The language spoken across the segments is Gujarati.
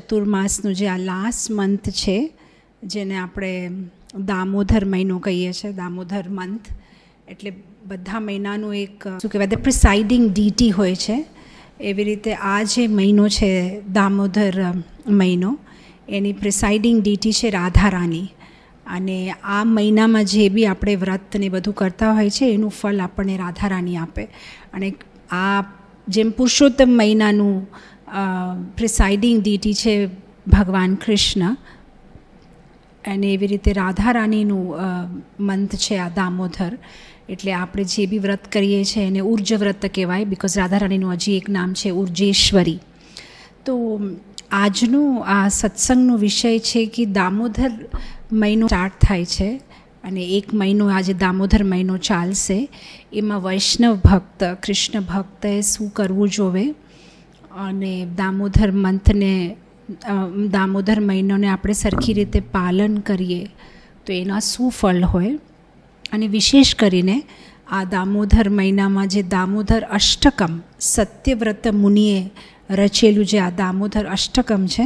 ચતુર્માસનું જે આ લાસ્ટ મંથ છે જેને આપણે દામોદર મહિનો કહીએ છીએ દામોદર મંથ એટલે બધા મહિનાનું એક શું કહેવાય ધ પ્રિસાઇડિંગ ડીટી હોય છે એવી રીતે આ જે મહિનો છે દામોદર મહિનો એની પ્રિસાઇડિંગ ડીટી છે રાધારાની અને આ મહિનામાં જે બી આપણે વ્રતને બધું કરતા હોય છે એનું ફલ આપણને રાધારાની આપે અને આ જેમ પુરુષોત્તમ મહિનાનું પ્રિસાઇડિંગ ડીટી છે ભગવાન કૃષ્ણ અને એવી રીતે રાધા રાણીનું મંથ છે આ દામોધર એટલે આપણે જે બી વ્રત કરીએ છીએ એને ઉર્જ વ્રત કહેવાય બિકોઝ રાધા રાણીનું હજી એક નામ છે ઉર્જેશ્વરી તો આજનું આ સત્સંગનો વિષય છે કે દામોદર મહિનો સ્ટાર્ટ થાય છે અને એક મહિનો આજે દામોદર મહિનો ચાલશે એમાં વૈષ્ણવ ભક્ત કૃષ્ણ ભક્તએ શું કરવું જોવે અને દામોદર મંથને દામોદર મહિનોને આપણે સરખી રીતે પાલન કરીએ તો એના શું ફળ હોય અને વિશેષ કરીને આ દામોદર મહિનામાં જે દામોદર અષ્ટકમ સત્યવ્રત મુનિએ રચેલું જે આ દામોદર અષ્ટકમ છે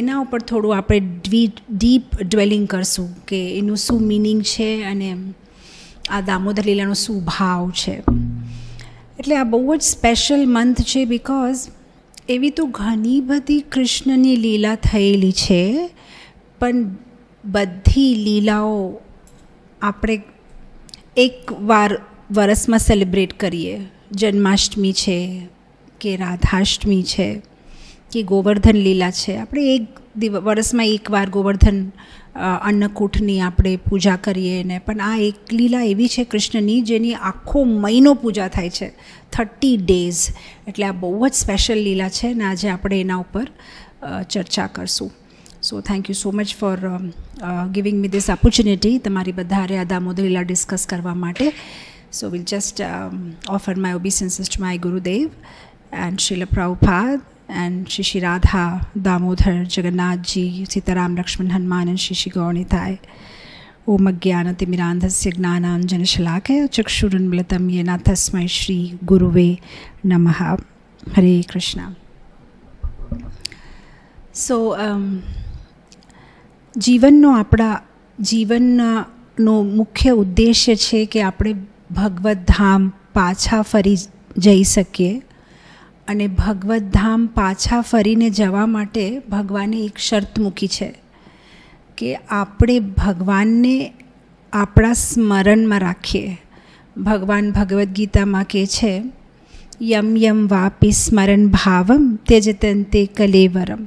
એના ઉપર થોડું આપણે ડ્વી ડીપ ડ્વેલિંગ કરશું કે એનું શું મિનિંગ છે અને આ દામોદર લીલાનો શું ભાવ છે એટલે આ બહુ જ સ્પેશિયલ મંથ છે બિકોઝ એવી તો ઘણી બધી કૃષ્ણની લીલા થયેલી છે પણ બધી લીલાઓ આપણે એક વાર વરસમાં સેલિબ્રેટ કરીએ જન્માષ્ટમી છે કે રાધાષ્ટમી છે કે ગોવર્ધન લીલા છે આપણે એક દિવ વરસમાં એકવાર ગોવર્ધન અન્નકૂટની આપણે પૂજા કરીએ એને પણ આ એક લીલા એવી છે કૃષ્ણની જેની આખો મહિનો પૂજા થાય છે થર્ટી ડેઝ એટલે આ બહુ જ સ્પેશિયલ લીલા છે અને આજે આપણે એના ઉપર ચર્ચા કરશું so thank you so much for giving me this opportunity તમારી બધારે આ દામોદરીલા ડિસ્કસ કરવા માટે so will just offer my obeisances to my Gurudev and Srila Prabhupada and Shishi Radha, Damodhar, Jagannathji, Sitaram Lakshman Hanuman and Shishi Gaurnitai. ओम अज्ञानतिमिरान्धस्य ज्ञानाञ्जनशलाकय चक्षुरुन्मिलितं येन तस्मै श्रीगुरुवे नमः हरे कृष्ण સો જીવનનો આપણા જીવનનો મુખ્ય ઉદ્દેશ્ય છે કે આપણે ભગવદ્ધામ પાછા ફરી જઈ શકીએ અને ભગવત ધામ પાછા ફરીને જવા માટે ભગવાને એક શરત મૂકી છે કે આપણે ભગવાનને આપણા સ્મરણમાં રાખીએ ભગવાન ભગવદ્ ગીતામાં કહે છે યમ યમ વાપી સ્મરણ ભાવમ તેજતન તે કલેવરમ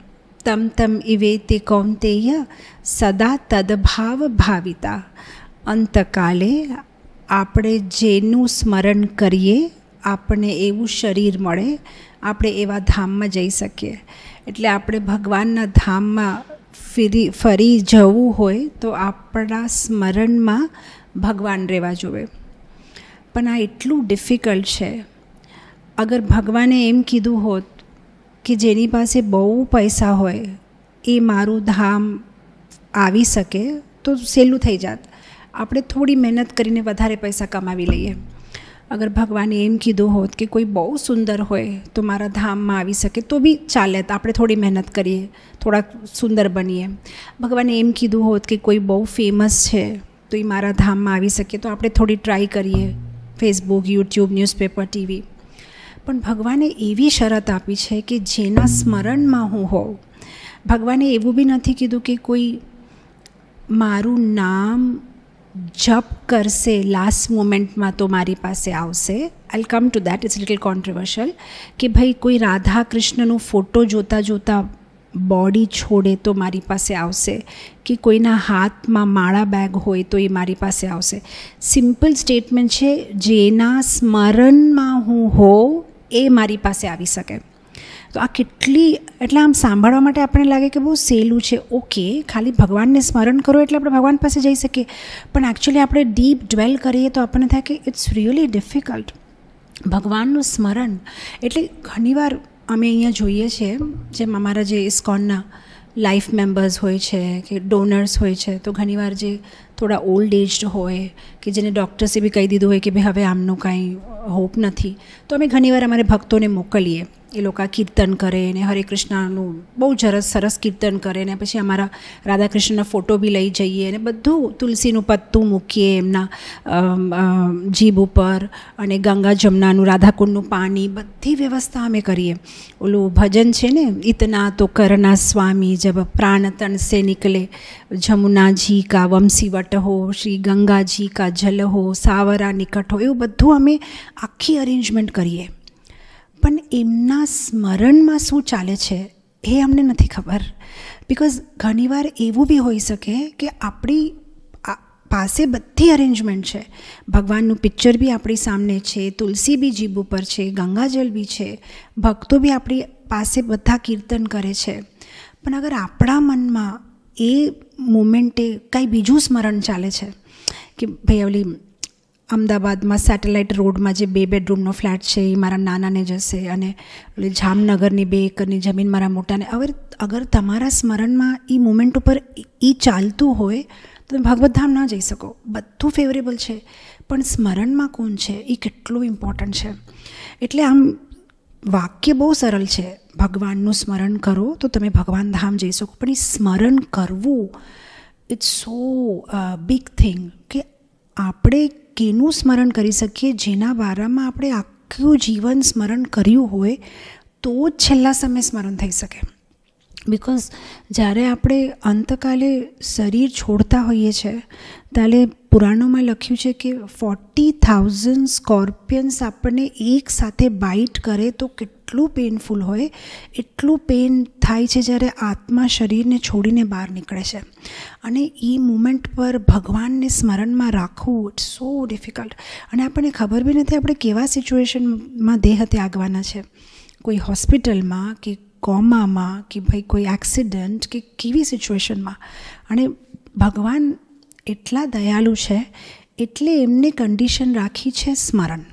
તમ તમ ઇવે તે કૌંતેય સદા તદભાવ ભાવિતા અંતકાલે આપણે જેનું સ્મરણ કરીએ આપણને એવું શરીર મળે આપણે એવા ધામમાં જઈ શકીએ એટલે આપણે ભગવાનના ધામમાં ફરી ફરી જવું હોય તો આપણા સ્મરણમાં ભગવાન રહેવા જોઈએ પણ આ એટલું ડિફિકલ્ટ છે અગર ભગવાને એમ કીધું હોત કે જેની પાસે બહુ પૈસા હોય એ મારું ધામ આવી શકે તો સહેલું થઈ જાત આપણે થોડી મહેનત કરીને વધારે પૈસા કમાવી લઈએ અગર ભગવાને એમ કીધું હોત કે કોઈ બહુ સુંદર હોય તો મારા ધામમાં આવી શકે તો બી ચાલે આપણે થોડી મહેનત કરીએ થોડાક સુંદર બનીએ ભગવાને એમ કીધું હોત કે કોઈ બહુ ફેમસ છે તો એ મારા ધામમાં આવી શકે તો આપણે થોડી ટ્રાય કરીએ ફેસબુક યુટ્યુબ ન્યૂઝપેપર ટીવી પણ ભગવાને એવી શરત આપી છે કે જેના સ્મરણમાં હું હોઉં ભગવાને એવું બી નથી કીધું કે કોઈ મારું નામ જપ કરશે લાસ્ટ મોમેન્ટમાં તો મારી પાસે આવશે I come to that it's little controversial કે ભાઈ કોઈ રાધા કૃષ્ણનો ફોટો જોતાં જોતાં બોડી છોડે તો મારી પાસે આવશે કે કોઈના હાથમાં માળા બેગ હોય તો એ મારી પાસે આવશે સિમ્પલ સ્ટેટમેન્ટ છે જેના સ્મરણમાં હું હોઉં એ મારી પાસે આવી શકે તો આ કેટલી એટલે આમ સાંભળવા માટે આપણને લાગે કે બહુ સહેલું છે ઓકે ખાલી ભગવાનને સ્મરણ કરો એટલે આપણે ભગવાન પાસે જઈ શકીએ પણ એકચ્યુઅલી આપણે ડીપ ડ્વેલ કરીએ તો આપણને થાય કે ઇટ્સ રિયલી ડિફિકલ્ટ ભગવાનનું સ્મરણ એટલે ઘણીવાર અમે અહીંયા જોઈએ છીએ જેમ અમારા જે ઇસ્કોનના લાઈફ મેમ્બર્સ હોય છે કે ડોનર્સ હોય છે તો ઘણીવાર જે થોડા ઓલ્ડ એજ્ડ હોય કે જેને ડૉક્ટર્સે બી કહી દીધું હોય કે ભાઈ હવે આમનું કાંઈ હોપ નથી તો અમે ઘણીવાર અમારે ભક્તોને મોકલીએ એ લોકો કીર્તન કરે ને હરે કૃષ્ણનું બહુ સરસ સરસ કીર્તન કરે ને પછી અમારા રાધા કૃષ્ણના ફોટો બી લઈ જઈએ અને બધું તુલસીનું પત્તું મૂકીએ એમના જીભ ઉપર અને ગંગા જમનાનું રાધાકુંડનું પાણી બધી વ્યવસ્થા અમે કરીએ ઓલું ભજન છે ને ઇતના તો કરના સ્વામી જબ પ્રાણ તણસે નીકળે જમુનાજી કા વટ હો શ્રી ગંગાજી કા જલ હો સાવરા નિકટ હો એવું બધું અમે આખી અરેન્જમેન્ટ કરીએ પણ એમના સ્મરણમાં શું ચાલે છે એ અમને નથી ખબર બિકોઝ ઘણીવાર એવું બી હોઈ શકે કે આપણી પાસે બધી અરેન્જમેન્ટ છે ભગવાનનું પિક્ચર બી આપણી સામને છે તુલસી બી જીભ ઉપર છે ગંગાજલ બી છે ભક્તો બી આપણી પાસે બધા કીર્તન કરે છે પણ અગર આપણા મનમાં એ મોમેન્ટે કાંઈ બીજું સ્મરણ ચાલે છે કે ભાઈ ઓલી અમદાવાદમાં સેટેલાઇટ રોડમાં જે બે બેડરૂમનો ફ્લેટ છે એ મારા નાનાને જશે અને જામનગરની બે એકરની જમીન મારા મોટાને હવે અગર તમારા સ્મરણમાં એ મુમેન્ટ ઉપર એ ચાલતું હોય તો તમે ભાગવતધામ ના જઈ શકો બધું ફેવરેબલ છે પણ સ્મરણમાં કોણ છે એ કેટલું ઇમ્પોર્ટન્ટ છે એટલે આમ વાક્ય બહુ સરળ છે ભગવાનનું સ્મરણ કરો તો તમે ભગવાન ધામ જઈ શકો પણ એ સ્મરણ કરવું ઇટ્સ સો બિગ થિંગ કે આપણે કેનું સ્મરણ કરી શકીએ જેના બારામાં આપણે આખું જીવન સ્મરણ કર્યું હોય તો જ છેલ્લા સમયે સ્મરણ થઈ શકે બિકોઝ જ્યારે આપણે અંતકાલે શરીર છોડતા હોઈએ છીએ ત્યારે પુરાણોમાં લખ્યું છે કે ફોર્ટી થાઉઝન્ડ સ્કોર્પિયન્સ આપણને એક સાથે બાઇટ કરે તો કેટલું પેઇનફુલ હોય એટલું પેઇન થાય છે જ્યારે આત્મા શરીરને છોડીને બહાર નીકળે છે અને એ મુમેન્ટ પર ભગવાનને સ્મરણમાં રાખવું ઇટ્સ સો ડિફિકલ્ટ અને આપણને ખબર બી નથી આપણે કેવા સિચ્યુએશનમાં દેહ ત્યાગવાના છે કોઈ હોસ્પિટલમાં કે કોમામાં કે ભાઈ કોઈ એક્સિડન્ટ કે કેવી સિચ્યુએશનમાં અને ભગવાન એટલા દયાળુ છે એટલે એમને કન્ડિશન રાખી છે સ્મરણ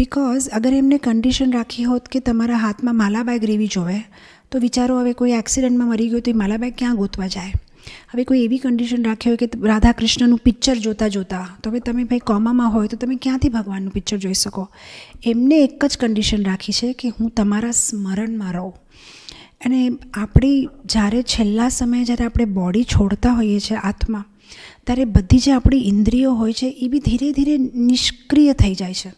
બિકોઝ અગર એમને કન્ડિશન રાખી હોત કે તમારા હાથમાં માલાબાઈ ગ્રેવી જોવે તો વિચારો હવે કોઈ એક્સિડન્ટમાં મરી ગયો તો એ માલાબાઈ ક્યાં ગોતવા જાય હવે કોઈ એવી કન્ડિશન રાખી હોય કે રાધા કૃષ્ણનું પિક્ચર જોતાં જોતાં તો હવે તમે ભાઈ કોમામાં હોય તો તમે ક્યાંથી ભગવાનનું પિક્ચર જોઈ શકો એમને એક જ કન્ડિશન રાખી છે કે હું તમારા સ્મરણમાં રહું અને આપણી જ્યારે છેલ્લા સમયે જ્યારે આપણે બોડી છોડતા હોઈએ છીએ આત્મા ત્યારે બધી જે આપણી ઇન્દ્રિયો હોય છે એ બી ધીરે ધીરે નિષ્ક્રિય થઈ જાય છે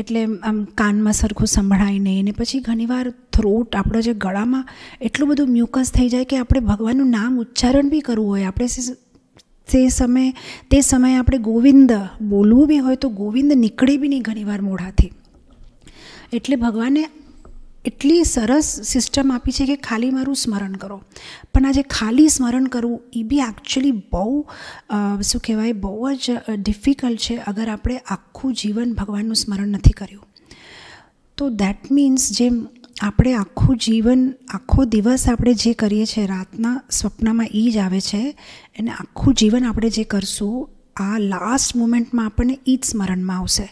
એટલે આમ કાનમાં સરખું સંભળાય નહીં અને પછી ઘણીવાર થ્રોટ આપણો જે ગળામાં એટલું બધું મ્યુકસ થઈ જાય કે આપણે ભગવાનનું નામ ઉચ્ચારણ બી કરવું હોય આપણે તે સમયે તે સમયે આપણે ગોવિંદ બોલવું બી હોય તો ગોવિંદ નીકળે બી નહીં ઘણીવાર મોઢાથી એટલે ભગવાને એટલી સરસ સિસ્ટમ આપી છે કે ખાલી મારું સ્મરણ કરો પણ આજે ખાલી સ્મરણ કરવું એ બી એકચ્યુઅલી બહુ શું કહેવાય બહુ જ ડિફિકલ્ટ છે અગર આપણે આખું જીવન ભગવાનનું સ્મરણ નથી કર્યું તો દેટ મીન્સ જેમ આપણે આખું જીવન આખો દિવસ આપણે જે કરીએ છીએ રાતના સ્વપ્નમાં એ જ આવે છે અને આખું જીવન આપણે જે કરશું આ લાસ્ટ મુમેન્ટમાં આપણને એ જ સ્મરણમાં આવશે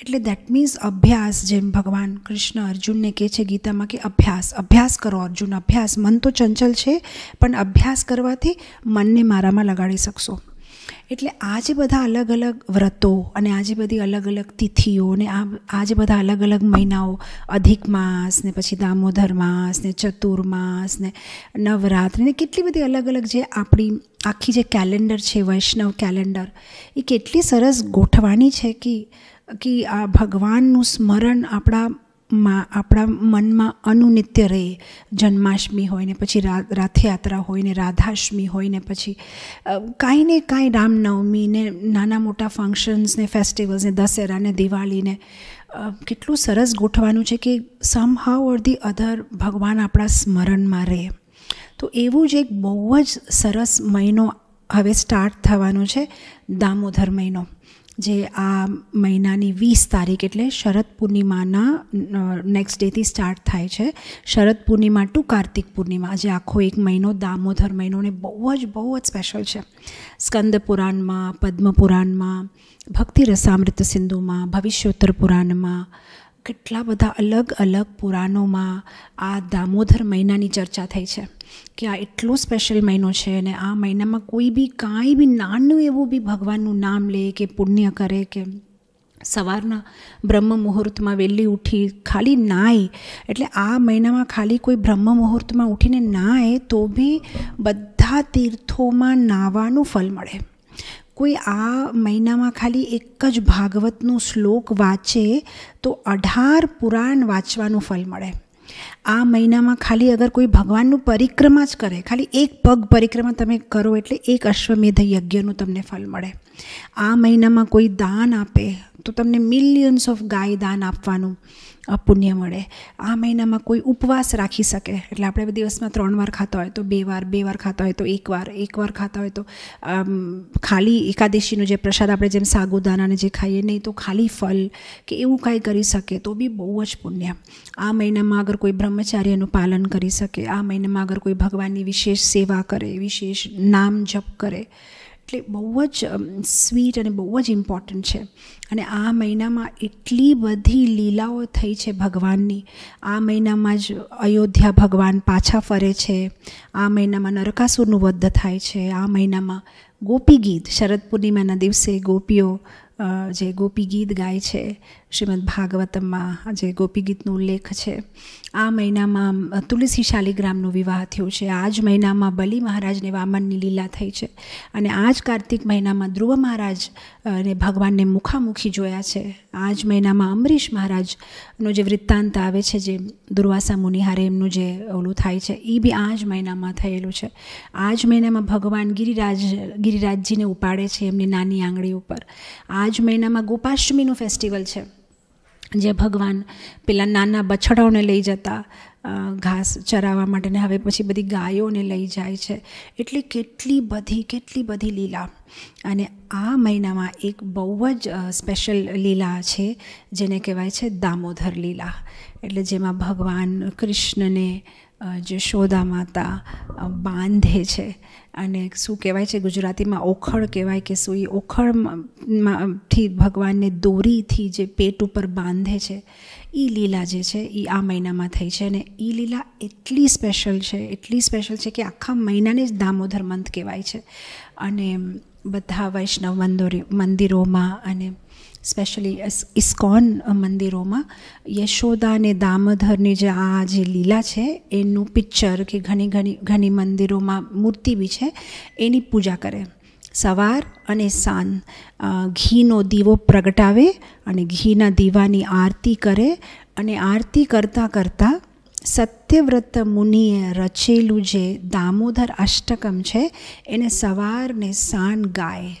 એટલે દેટ મીન્સ અભ્યાસ જેમ ભગવાન કૃષ્ણ અર્જુનને કહે છે ગીતામાં કે અભ્યાસ અભ્યાસ કરો અર્જુન અભ્યાસ મન તો ચંચલ છે પણ અભ્યાસ કરવાથી મનને મારામાં લગાડી શકશો એટલે આ જે બધા અલગ અલગ વ્રતો અને આ જે બધી અલગ અલગ તિથિઓ ને આ જે બધા અલગ અલગ મહિનાઓ અધિક માસ ને પછી દામોદર માસ ને ચતુર્માસ ને નવરાત્રિ ને કેટલી બધી અલગ અલગ જે આપણી આખી જે કેલેન્ડર છે વૈષ્ણવ કેલેન્ડર એ કેટલી સરસ ગોઠવાની છે કે કે આ ભગવાનનું સ્મરણ આપણા માં આપણા મનમાં અનુનિત્ય રહે જન્માષ્ટમી હોય ને પછી રથયાત્રા હોય ને રાધાષ્ટમી હોય ને પછી કાંઈ ને કાંઈ રામનવમી ને નાના મોટા ફંક્શન્સને ફેસ્ટિવલ્સને દશેરાને દિવાળીને કેટલું સરસ ગોઠવાનું છે કે સમ હાઉ ઓર ધી અધર ભગવાન આપણા સ્મરણમાં રહે તો એવું જ એક બહુ જ સરસ મહિનો હવે સ્ટાર્ટ થવાનો છે દામોદર મહિનો જે આ મહિનાની વીસ તારીખ એટલે શરદ પૂર્ણિમાના નેક્સ્ટ ડેથી સ્ટાર્ટ થાય છે શરદ પૂર્ણિમા ટુ કાર્તિક પૂર્ણિમા જે આખો એક મહિનો દામોદર મહિનોને બહુ જ બહુ જ સ્પેશિયલ છે સ્કંદ પુરાણમાં પદ્મ પુરાણમાં ભક્તિ રસામૃત સિંધુમાં ભવિષ્યોત્તર પુરાણમાં કેટલા બધા અલગ અલગ પુરાણોમાં આ દામોદર મહિનાની ચર્ચા થઈ છે કે આ એટલો સ્પેશિયલ મહિનો છે અને આ મહિનામાં કોઈ બી કાંઈ બી નાનું એવું બી ભગવાનનું નામ લે કે પુણ્ય કરે કે સવારના બ્રહ્મ મુહૂર્તમાં વહેલી ઉઠી ખાલી નાય એટલે આ મહિનામાં ખાલી કોઈ બ્રહ્મ મુહૂર્તમાં ઉઠીને નાય તો બી બધા તીર્થોમાં નાવાનું ફળ મળે કોઈ આ મહિનામાં ખાલી એક જ ભાગવતનું શ્લોક વાંચે તો અઢાર પુરાણ વાંચવાનું ફળ મળે આ મહિનામાં ખાલી અગર કોઈ ભગવાનનું પરિક્રમા જ કરે ખાલી એક પગ પરિક્રમા તમે કરો એટલે એક અશ્વમેધ યજ્ઞનું તમને ફળ મળે આ મહિનામાં કોઈ દાન આપે તો તમને મિલિયન્સ ઓફ ગાય દાન આપવાનું પુણ્ય મળે આ મહિનામાં કોઈ ઉપવાસ રાખી શકે એટલે આપણે દિવસમાં ત્રણ વાર ખાતા હોય તો બે વાર બે વાર ખાતા હોય તો એક વાર એક વાર ખાતા હોય તો ખાલી એકાદશીનો જે પ્રસાદ આપણે જેમ સાગુદાનાને જે ખાઈએ નહીં તો ખાલી ફલ કે એવું કાંઈ કરી શકે તો બી બહુ જ પુણ્ય આ મહિનામાં અગર કોઈ બ્રહ્મચાર્યનું પાલન કરી શકે આ મહિનામાં અગર કોઈ ભગવાનની વિશેષ સેવા કરે વિશેષ નામ જપ કરે એટલે બહુ જ સ્વીટ અને બહુ જ ઇમ્પોર્ટન્ટ છે અને આ મહિનામાં એટલી બધી લીલાઓ થઈ છે ભગવાનની આ મહિનામાં જ અયોધ્યા ભગવાન પાછા ફરે છે આ મહિનામાં નરકાસુરનું વધ થાય છે આ મહિનામાં ગોપી ગીત શરદ પૂર્ણિમાના દિવસે ગોપીઓ જે ગોપી ગીત ગાય છે શ્રીમદ ભાગવતમમાં જે ગોપી ગીતનો ઉલ્લેખ છે આ મહિનામાં તુલસી શાલિગ્રામનો વિવાહ થયો છે આ જ મહિનામાં બલી મહારાજને વામનની લીલા થઈ છે અને આ જ કાર્તિક મહિનામાં ધ્રુવ મહારાજ ને ભગવાનને મુખામુખી જોયા છે આ જ મહિનામાં અમરીશ મહારાજનો જે વૃત્તાંત આવે છે જે દુર્વાસા મુનિહારે એમનું જે ઓલું થાય છે એ બી આ જ મહિનામાં થયેલું છે આ જ મહિનામાં ભગવાન ગિરિરાજ ગિરિરાજજીને ઉપાડે છે એમની નાની આંગળી ઉપર આ જ મહિનામાં ગોપાષ્ટમીનું ફેસ્ટિવલ છે જે ભગવાન પેલા નાના બછડાઓને લઈ જતા ઘાસ ચરાવવા માટેને હવે પછી બધી ગાયોને લઈ જાય છે એટલે કેટલી બધી કેટલી બધી લીલા અને આ મહિનામાં એક બહુ જ સ્પેશિયલ લીલા છે જેને કહેવાય છે દામોદર લીલા એટલે જેમાં ભગવાન કૃષ્ણને જશોદા માતા બાંધે છે અને શું કહેવાય છે ગુજરાતીમાં ઓખળ કહેવાય કે શું એ ઓખળમાંથી ભગવાનને દોરીથી જે પેટ ઉપર બાંધે છે એ લીલા જે છે એ આ મહિનામાં થઈ છે અને એ લીલા એટલી સ્પેશિયલ છે એટલી સ્પેશિયલ છે કે આખા મહિનાને જ દામોદર મંથ કહેવાય છે અને બધા વૈષ્ણવ મંદોરી મંદિરોમાં અને સ્પેશિયલી ઇસ્કોન uh, મંદિરોમાં યશોદા અને દામોધરની જે આ જે લીલા છે એનું પિક્ચર કે ઘણી ઘણી ઘણી મંદિરોમાં મૂર્તિ બી છે એની પૂજા કરે સવાર અને સાંજ ઘીનો દીવો પ્રગટાવે અને ઘીના દીવાની આરતી કરે અને આરતી કરતાં કરતાં સત્યવ્રત મુનિએ રચેલું જે દામોદર અષ્ટકમ છે એને સવારને ને ગાય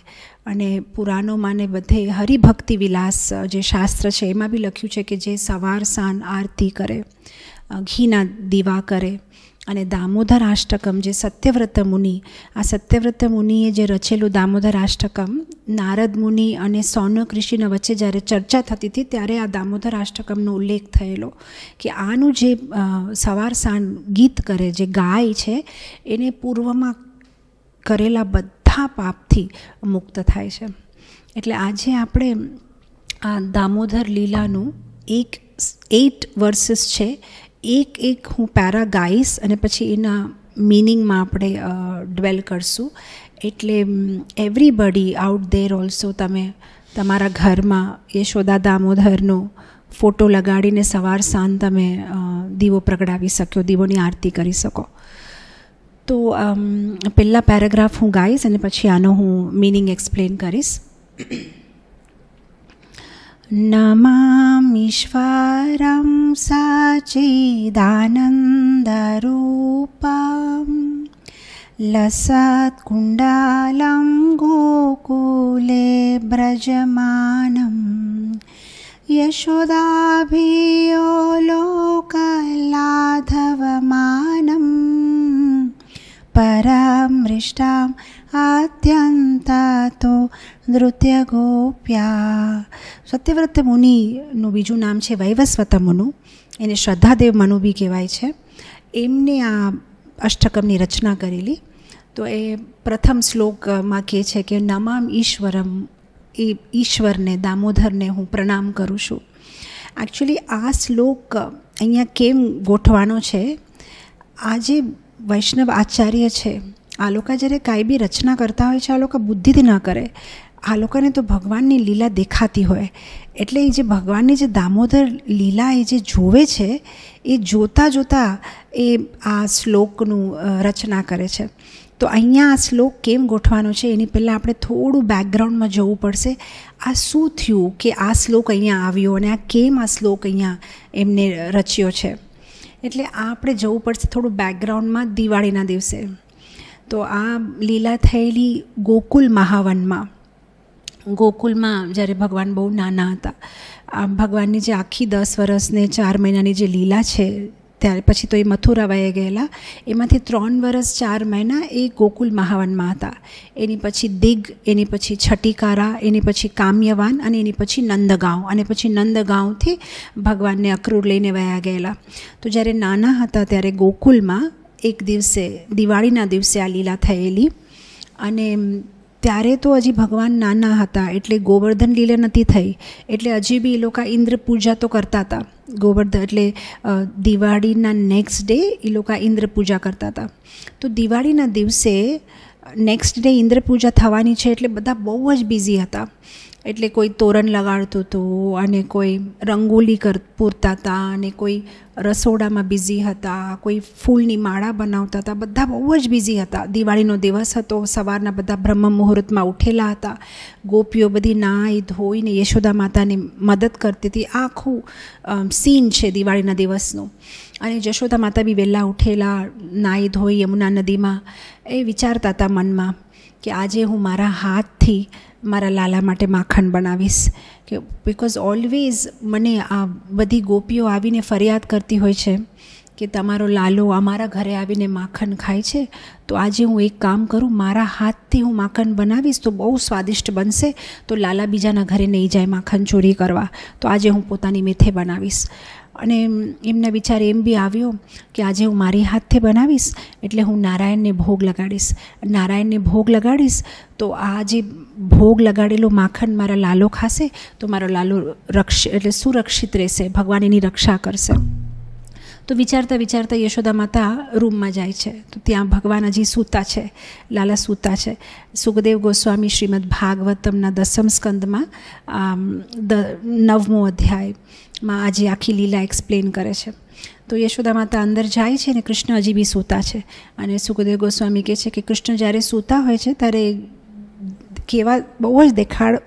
અને પુરાણોમાં ને બધે હરિભક્તિ વિલાસ જે શાસ્ત્ર છે એમાં બી લખ્યું છે કે જે સવાર સાન આરતી કરે ઘીના દીવા કરે અને દામોદર આષ્ટકમ જે સત્યવ્રત મુનિ આ સત્યવ્રત મુનિએ જે રચેલું દામોદર આષ્ટકમ નારદ મુનિ અને સૌનક ઋષિના વચ્ચે જ્યારે ચર્ચા થતી હતી ત્યારે આ દામોદર આષ્ટકમનો ઉલ્લેખ થયેલો કે આનું જે સવાર સાંજ ગીત કરે જે ગાય છે એને પૂર્વમાં કરેલા બધા બધા પાપથી મુક્ત થાય છે એટલે આજે આપણે આ દામોદર લીલાનું એક એઇટ વર્સિસ છે એક એક હું પેરા ગાઈશ અને પછી એના મિનિંગમાં આપણે ડ્વેલ કરશું એટલે એવરીબડી આઉટ દેર ઓલ્સો તમે તમારા ઘરમાં યશોદા દામોદરનો ફોટો લગાડીને સવાર સાંજ તમે દીવો પ્રગટાવી શકો દીવોની આરતી કરી શકો તો પહેલા પેરાગ્રાફ હું ગાઈશ અને પછી આનો હું મિનિંગ એક્સપ્લેન કરીશ નમામીશ્વરમ સાચિદાનંદરૂપમ લસત્કુંડાલં ગોકુલે બ્રજમાનમ યશોદાભિયો લોકલાધવમાનમ परामृष्टाम् તો નૃત્ય ગોપ્યા સત્યવ્રત મુનિનું બીજું નામ છે વૈવસ્વત એને શ્રદ્ધાદેવ મનુ બી કહેવાય છે એમને આ અષ્ટકમની રચના કરેલી તો એ પ્રથમ શ્લોકમાં કહે છે કે નમામ ઈશ્વરમ એ ઈશ્વરને દામોદરને હું પ્રણામ કરું છું એકચ્યુઅલી આ શ્લોક અહીંયા કેમ ગોઠવાનો છે આજે વૈષ્ણવ આચાર્ય છે આ લોકો જ્યારે કાંઈ બી રચના કરતા હોય છે આ લોકો બુદ્ધિથી ન કરે આ લોકોને તો ભગવાનની લીલા દેખાતી હોય એટલે એ જે ભગવાનની જે દામોદર લીલા એ જે જોવે છે એ જોતાં જોતાં એ આ શ્લોકનું રચના કરે છે તો અહીંયા આ શ્લોક કેમ ગોઠવાનો છે એની પહેલાં આપણે થોડું બેકગ્રાઉન્ડમાં જવું પડશે આ શું થયું કે આ શ્લોક અહીંયા આવ્યો અને આ કેમ આ શ્લોક અહીંયા એમને રચ્યો છે એટલે આ આપણે જવું પડશે થોડું બેકગ્રાઉન્ડમાં દિવાળીના દિવસે તો આ લીલા થયેલી ગોકુલ મહાવનમાં ગોકુલમાં જ્યારે ભગવાન બહુ નાના હતા આ ભગવાનની જે આખી દસ વર્ષને ચાર મહિનાની જે લીલા છે ત્યાર પછી તો એ મથુરા વયા ગયેલા એમાંથી ત્રણ વર્ષ ચાર મહિના એ ગોકુલ મહાવનમાં હતા એની પછી દિગ એની પછી છટીકારા એની પછી કામ્યવાન અને એની પછી નંદગાંવ અને પછી નંદગાંવથી ભગવાનને અક્રૂર લઈને વયા ગયેલા તો જ્યારે નાના હતા ત્યારે ગોકુલમાં એક દિવસે દિવાળીના દિવસે આ લીલા થયેલી અને ત્યારે તો હજી ભગવાન નાના હતા એટલે ગોવર્ધન લીલા નથી થઈ એટલે હજી બી એ લોકો ઇન્દ્ર પૂજા તો કરતા હતા ગોવર્ધન એટલે દિવાળીના નેક્સ્ટ ડે એ લોકો ઇન્દ્ર પૂજા કરતા હતા તો દિવાળીના દિવસે નેક્સ્ટ ડે ઇન્દ્ર પૂજા થવાની છે એટલે બધા બહુ જ બિઝી હતા એટલે કોઈ તોરણ લગાડતું હતું અને કોઈ રંગોલી કર પૂરતા હતા અને કોઈ રસોડામાં બિઝી હતા કોઈ ફૂલની માળા બનાવતા હતા બધા બહુ જ બિઝી હતા દિવાળીનો દિવસ હતો સવારના બધા બ્રહ્મ મુહૂર્તમાં ઉઠેલા હતા ગોપીઓ બધી નાહી ધોઈને યશોદા માતાની મદદ કરતી હતી આખું સીન છે દિવાળીના દિવસનું અને જશોદા માતા બી વહેલા ઉઠેલા નાહી ધોઈ યમુના નદીમાં એ વિચારતા હતા મનમાં કે આજે હું મારા હાથથી મારા લાલા માટે માખણ બનાવીશ કે બિકોઝ ઓલવેઝ મને આ બધી ગોપીઓ આવીને ફરિયાદ કરતી હોય છે કે તમારો લાલો અમારા ઘરે આવીને માખણ ખાય છે તો આજે હું એક કામ કરું મારા હાથથી હું માખણ બનાવીશ તો બહુ સ્વાદિષ્ટ બનશે તો લાલા બીજાના ઘરે નહીં જાય માખણ ચોરી કરવા તો આજે હું પોતાની મેથે બનાવીશ અને એમના વિચાર એમ બી આવ્યો કે આજે હું મારી હાથે બનાવીશ એટલે હું નારાયણને ભોગ લગાડીશ નારાયણને ભોગ લગાડીશ તો આ જે ભોગ લગાડેલું માખણ મારા લાલો ખાશે તો મારો લાલો રક્ષ એટલે સુરક્ષિત રહેશે ભગવાન એની રક્ષા કરશે તો વિચારતા વિચારતા યશોદા માતા રૂમમાં જાય છે તો ત્યાં ભગવાન હજી સૂતા છે લાલા સૂતા છે સુખદેવ ગોસ્વામી શ્રીમદ ભાગવતમના દસમ સ્કંદમાં દ નવમો અધ્યાયમાં આજે આખી લીલા એક્સપ્લેન કરે છે તો યશોદા માતા અંદર જાય છે ને કૃષ્ણ હજી બી સૂતા છે અને સુખદેવ ગોસ્વામી કહે છે કે કૃષ્ણ જ્યારે સૂતા હોય છે ત્યારે કેવા બહુ જ દેખાડ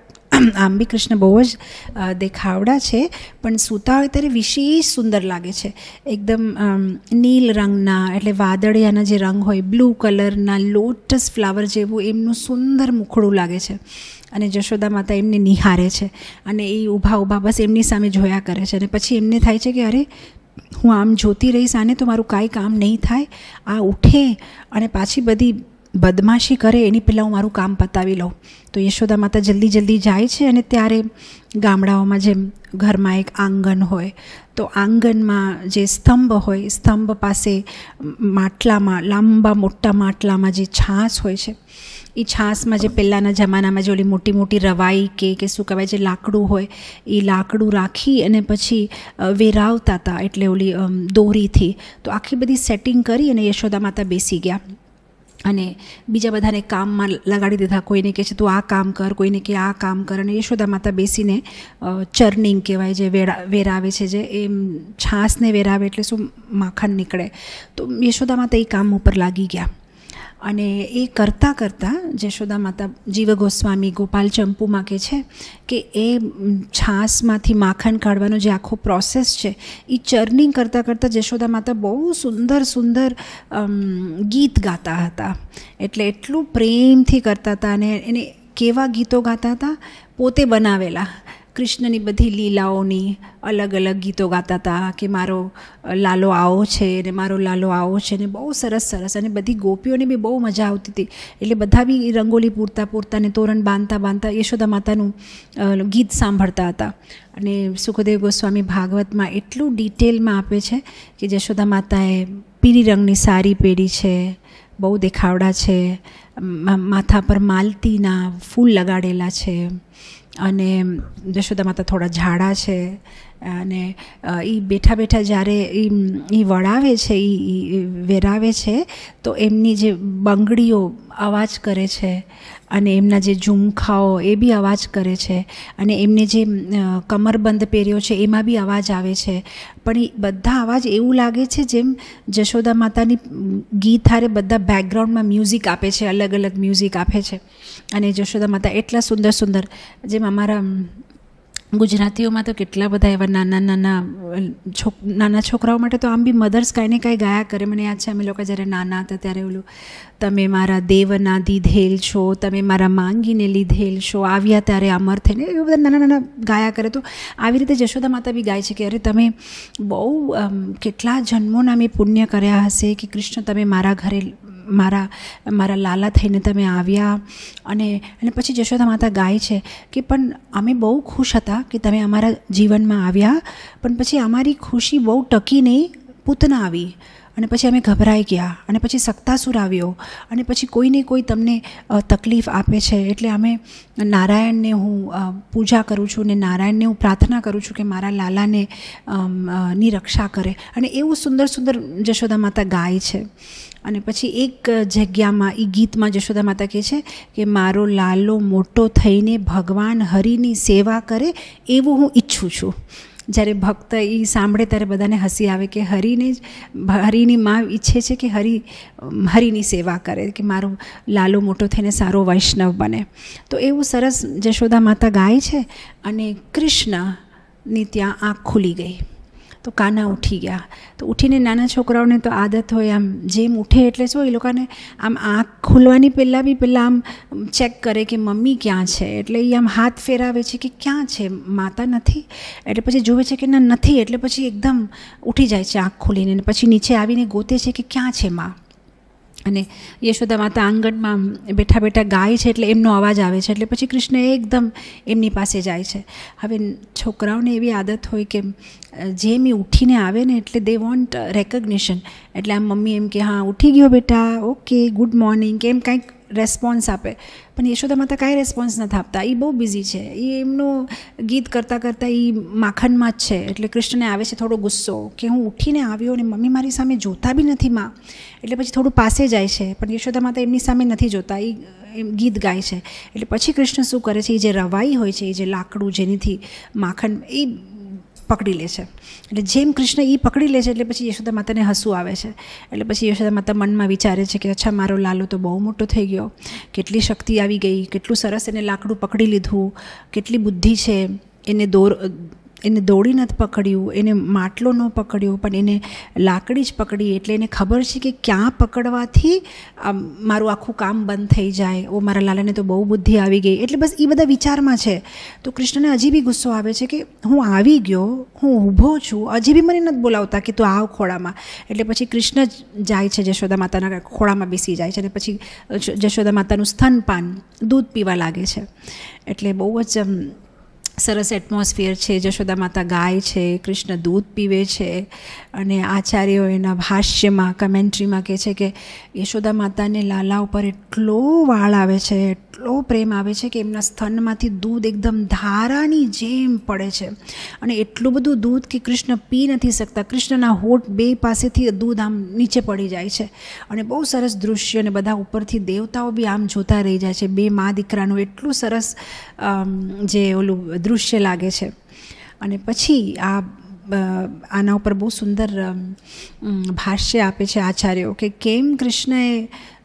આમ બી કૃષ્ણ બહુ જ દેખાવડા છે પણ સૂતા હોય ત્યારે વિશેષ સુંદર લાગે છે એકદમ નીલ રંગના એટલે વાદળિયાના જે રંગ હોય બ્લુ કલરના લોટસ ફ્લાવર જેવું એમનું સુંદર મુખડું લાગે છે અને જશોદા માતા એમને નિહારે છે અને એ ઊભા ઊભા બસ એમની સામે જોયા કરે છે અને પછી એમને થાય છે કે અરે હું આમ જોતી રહીશ આને તો મારું કાંઈ કામ નહીં થાય આ ઉઠે અને પાછી બધી બદમાશી કરે એની પહેલાં હું મારું કામ પતાવી લઉં તો યશોદા માતા જલ્દી જલ્દી જાય છે અને ત્યારે ગામડાઓમાં જેમ ઘરમાં એક આંગણ હોય તો આંગણમાં જે સ્તંભ હોય સ્તંભ પાસે માટલામાં લાંબા મોટા માટલામાં જે છાસ હોય છે એ છાસમાં જે પહેલાંના જમાનામાં જે ઓલી મોટી મોટી રવાઈ કે કે શું કહેવાય જે લાકડું હોય એ લાકડું રાખી અને પછી વેરાવતા હતા એટલે ઓલી દોરીથી તો આખી બધી સેટિંગ કરી અને યશોદા માતા બેસી ગયા અને બીજા બધાને કામમાં લગાડી દીધા કોઈને કહે છે તું આ કામ કર કોઈને કે આ કામ કર અને યશોદા માતા બેસીને ચર્નિંગ કહેવાય જે વેરા વેરાવે છે જે એ છાશને વેરાવે એટલે શું માખણ નીકળે તો યશોદા માતા એ કામ ઉપર લાગી ગયા અને એ કરતાં કરતાં જશોદા માતા જીવ ગોસ્વામી ગોપાલ ચંપુમાં કે છે કે એ છાશમાંથી માખણ કાઢવાનો જે આખો પ્રોસેસ છે એ ચર્નિંગ કરતાં કરતાં જશોદા માતા બહુ સુંદર સુંદર ગીત ગાતા હતા એટલે એટલું પ્રેમથી કરતા હતા અને એને કેવા ગીતો ગાતા હતા પોતે બનાવેલા કૃષ્ણની બધી લીલાઓની અલગ અલગ ગીતો ગાતા હતા કે મારો લાલો આવો છે ને મારો લાલો આવો છે ને બહુ સરસ સરસ અને બધી ગોપીઓને બી બહુ મજા આવતી હતી એટલે બધા બી રંગોલી પૂરતા પૂરતા ને તોરણ બાંધતા બાંધતા યશોદા માતાનું ગીત સાંભળતા હતા અને સુખદેવ ગોસ્વામી ભાગવતમાં એટલું ડિટેલમાં આપે છે કે યશોદા માતાએ પીળી રંગની સારી પહેરી છે બહુ દેખાવડા છે માથા પર માલતીના ફૂલ લગાડેલા છે અને જશોદા માતા થોડા ઝાડા છે અને એ બેઠા બેઠા જ્યારે એ વળાવે છે એ વેરાવે છે તો એમની જે બંગડીઓ અવાજ કરે છે અને એમના જે ઝુમખાઓ એ બી અવાજ કરે છે અને એમને જે કમરબંધ પહેર્યો છે એમાં બી અવાજ આવે છે પણ એ બધા અવાજ એવું લાગે છે જેમ જશોદા માતાની ગીત હારે બધા બેકગ્રાઉન્ડમાં મ્યુઝિક આપે છે અલગ અલગ મ્યુઝિક આપે છે અને જશોદા માતા એટલા સુંદર સુંદર જેમ અમારા ગુજરાતીઓમાં તો કેટલા બધા એવા નાના નાના છોક નાના છોકરાઓ માટે તો આમ બી મધર્સ કાંઈ ને કાંઈ ગાયા કરે મને યાદ છે અમે લોકો જ્યારે નાના હતા ત્યારે ઓલું તમે મારા દેવના દીધેલ છો તમે મારા માંગીને લીધેલ છો આવ્યા ત્યારે અમર થઈને એવું બધા નાના નાના ગાયા કરે તો આવી રીતે જશોદા માતા બી ગાય છે કે અરે તમે બહુ કેટલા જન્મોના મેં પુણ્ય કર્યા હશે કે કૃષ્ણ તમે મારા ઘરે મારા મારા લાલા થઈને તમે આવ્યા અને અને પછી જશોદા માતા ગાય છે કે પણ અમે બહુ ખુશ હતા કે તમે અમારા જીવનમાં આવ્યા પણ પછી અમારી ખુશી બહુ ટકી નહીં પૂતના આવી અને પછી અમે ગભરાઈ ગયા અને પછી સત્તાસુર આવ્યો અને પછી કોઈને કોઈ તમને તકલીફ આપે છે એટલે અમે નારાયણને હું પૂજા કરું છું ને નારાયણને હું પ્રાર્થના કરું છું કે મારા લાલાને ની રક્ષા કરે અને એવું સુંદર સુંદર જશોદા માતા ગાય છે અને પછી એક જગ્યામાં એ ગીતમાં જશોદા માતા કહે છે કે મારો લાલો મોટો થઈને ભગવાન હરિની સેવા કરે એવું હું ઈચ્છું છું જ્યારે ભક્ત એ સાંભળે ત્યારે બધાને હસી આવે કે હરિને જ હરિની મા ઈચ્છે છે કે હરિ હરિની સેવા કરે કે મારો લાલો મોટો થઈને સારો વૈષ્ણવ બને તો એવું સરસ જશોદા માતા ગાય છે અને કૃષ્ણની ત્યાં આંખ ખુલી ગઈ તો કાના ઉઠી ગયા તો ઉઠીને નાના છોકરાઓને તો આદત હોય આમ જેમ ઉઠે એટલે શું એ લોકોને આમ આંખ ખોલવાની પહેલાં બી પહેલાં આમ ચેક કરે કે મમ્મી ક્યાં છે એટલે એ આમ હાથ ફેરાવે છે કે ક્યાં છે માતા નથી એટલે પછી જોવે છે કે ના નથી એટલે પછી એકદમ ઉઠી જાય છે આંખ ખોલીને પછી નીચે આવીને ગોતે છે કે ક્યાં છે માં અને યશોદા માતા આંગણમાં બેઠા બેઠા ગાય છે એટલે એમનો અવાજ આવે છે એટલે પછી કૃષ્ણ એકદમ એમની પાસે જાય છે હવે છોકરાઓને એવી આદત હોય કે જેમ એ ઉઠીને આવે ને એટલે દે વોન્ટ રેકગ્નેશન એટલે આમ મમ્મી એમ કે હા ઉઠી ગયો બેટા ઓકે ગુડ મોર્નિંગ કે એમ કાંઈક રેસ્પોન્સ આપે પણ યશોદા માતા કાંઈ રેસ્પોન્સ નથી આપતા એ બહુ બિઝી છે એ એમનું ગીત કરતાં કરતાં એ માખણમાં જ છે એટલે કૃષ્ણને આવે છે થોડો ગુસ્સો કે હું ઉઠીને આવ્યો અને મમ્મી મારી સામે જોતા બી નથી માં એટલે પછી થોડું પાસે જાય છે પણ યશોદા માતા એમની સામે નથી જોતા એ એમ ગીત ગાય છે એટલે પછી કૃષ્ણ શું કરે છે એ જે રવાઈ હોય છે એ જે લાકડું જેનીથી માખણ એ પકડી લે છે એટલે જેમ કૃષ્ણ એ પકડી લે છે એટલે પછી યશોદા માતાને હસવું આવે છે એટલે પછી યશોદા માતા મનમાં વિચારે છે કે અચ્છા મારો લાલો તો બહુ મોટો થઈ ગયો કેટલી શક્તિ આવી ગઈ કેટલું સરસ એને લાકડું પકડી લીધું કેટલી બુદ્ધિ છે એને દોર એને દોડી નથી પકડ્યું એને માટલો ન પકડ્યો પણ એને લાકડી જ પકડી એટલે એને ખબર છે કે ક્યાં પકડવાથી મારું આખું કામ બંધ થઈ જાય ઓ મારા લાલાને તો બહુ બુદ્ધિ આવી ગઈ એટલે બસ એ બધા વિચારમાં છે તો કૃષ્ણને હજી બી ગુસ્સો આવે છે કે હું આવી ગયો હું ઊભો છું હજી બી મને નથી બોલાવતા કે તું આવ ખોળામાં એટલે પછી કૃષ્ણ જ જાય છે જશોદા માતાના ખોળામાં બેસી જાય છે અને પછી જશોદા માતાનું સ્તનપાન દૂધ પીવા લાગે છે એટલે બહુ જ સરસ એટમોસ્ફિયર છે જશોદા માતા ગાય છે કૃષ્ણ દૂધ પીવે છે અને આચાર્યો એના ભાષ્યમાં કમેન્ટ્રીમાં કહે છે કે યશોદા માતાને લાલા ઉપર એટલો વાળ આવે છે એટલો પ્રેમ આવે છે કે એમના સ્તનમાંથી દૂધ એકદમ ધારાની જેમ પડે છે અને એટલું બધું દૂધ કે કૃષ્ણ પી નથી શકતા કૃષ્ણના હોઠ બે પાસેથી દૂધ આમ નીચે પડી જાય છે અને બહુ સરસ દૃશ્ય અને બધા ઉપરથી દેવતાઓ બી આમ જોતા રહી જાય છે બે મા દીકરાનું એટલું સરસ જે ઓલું દૃશ્ય લાગે છે અને પછી આ આના ઉપર બહુ સુંદર ભાષ્ય આપે છે આચાર્યો કે કેમ કૃષ્ણએ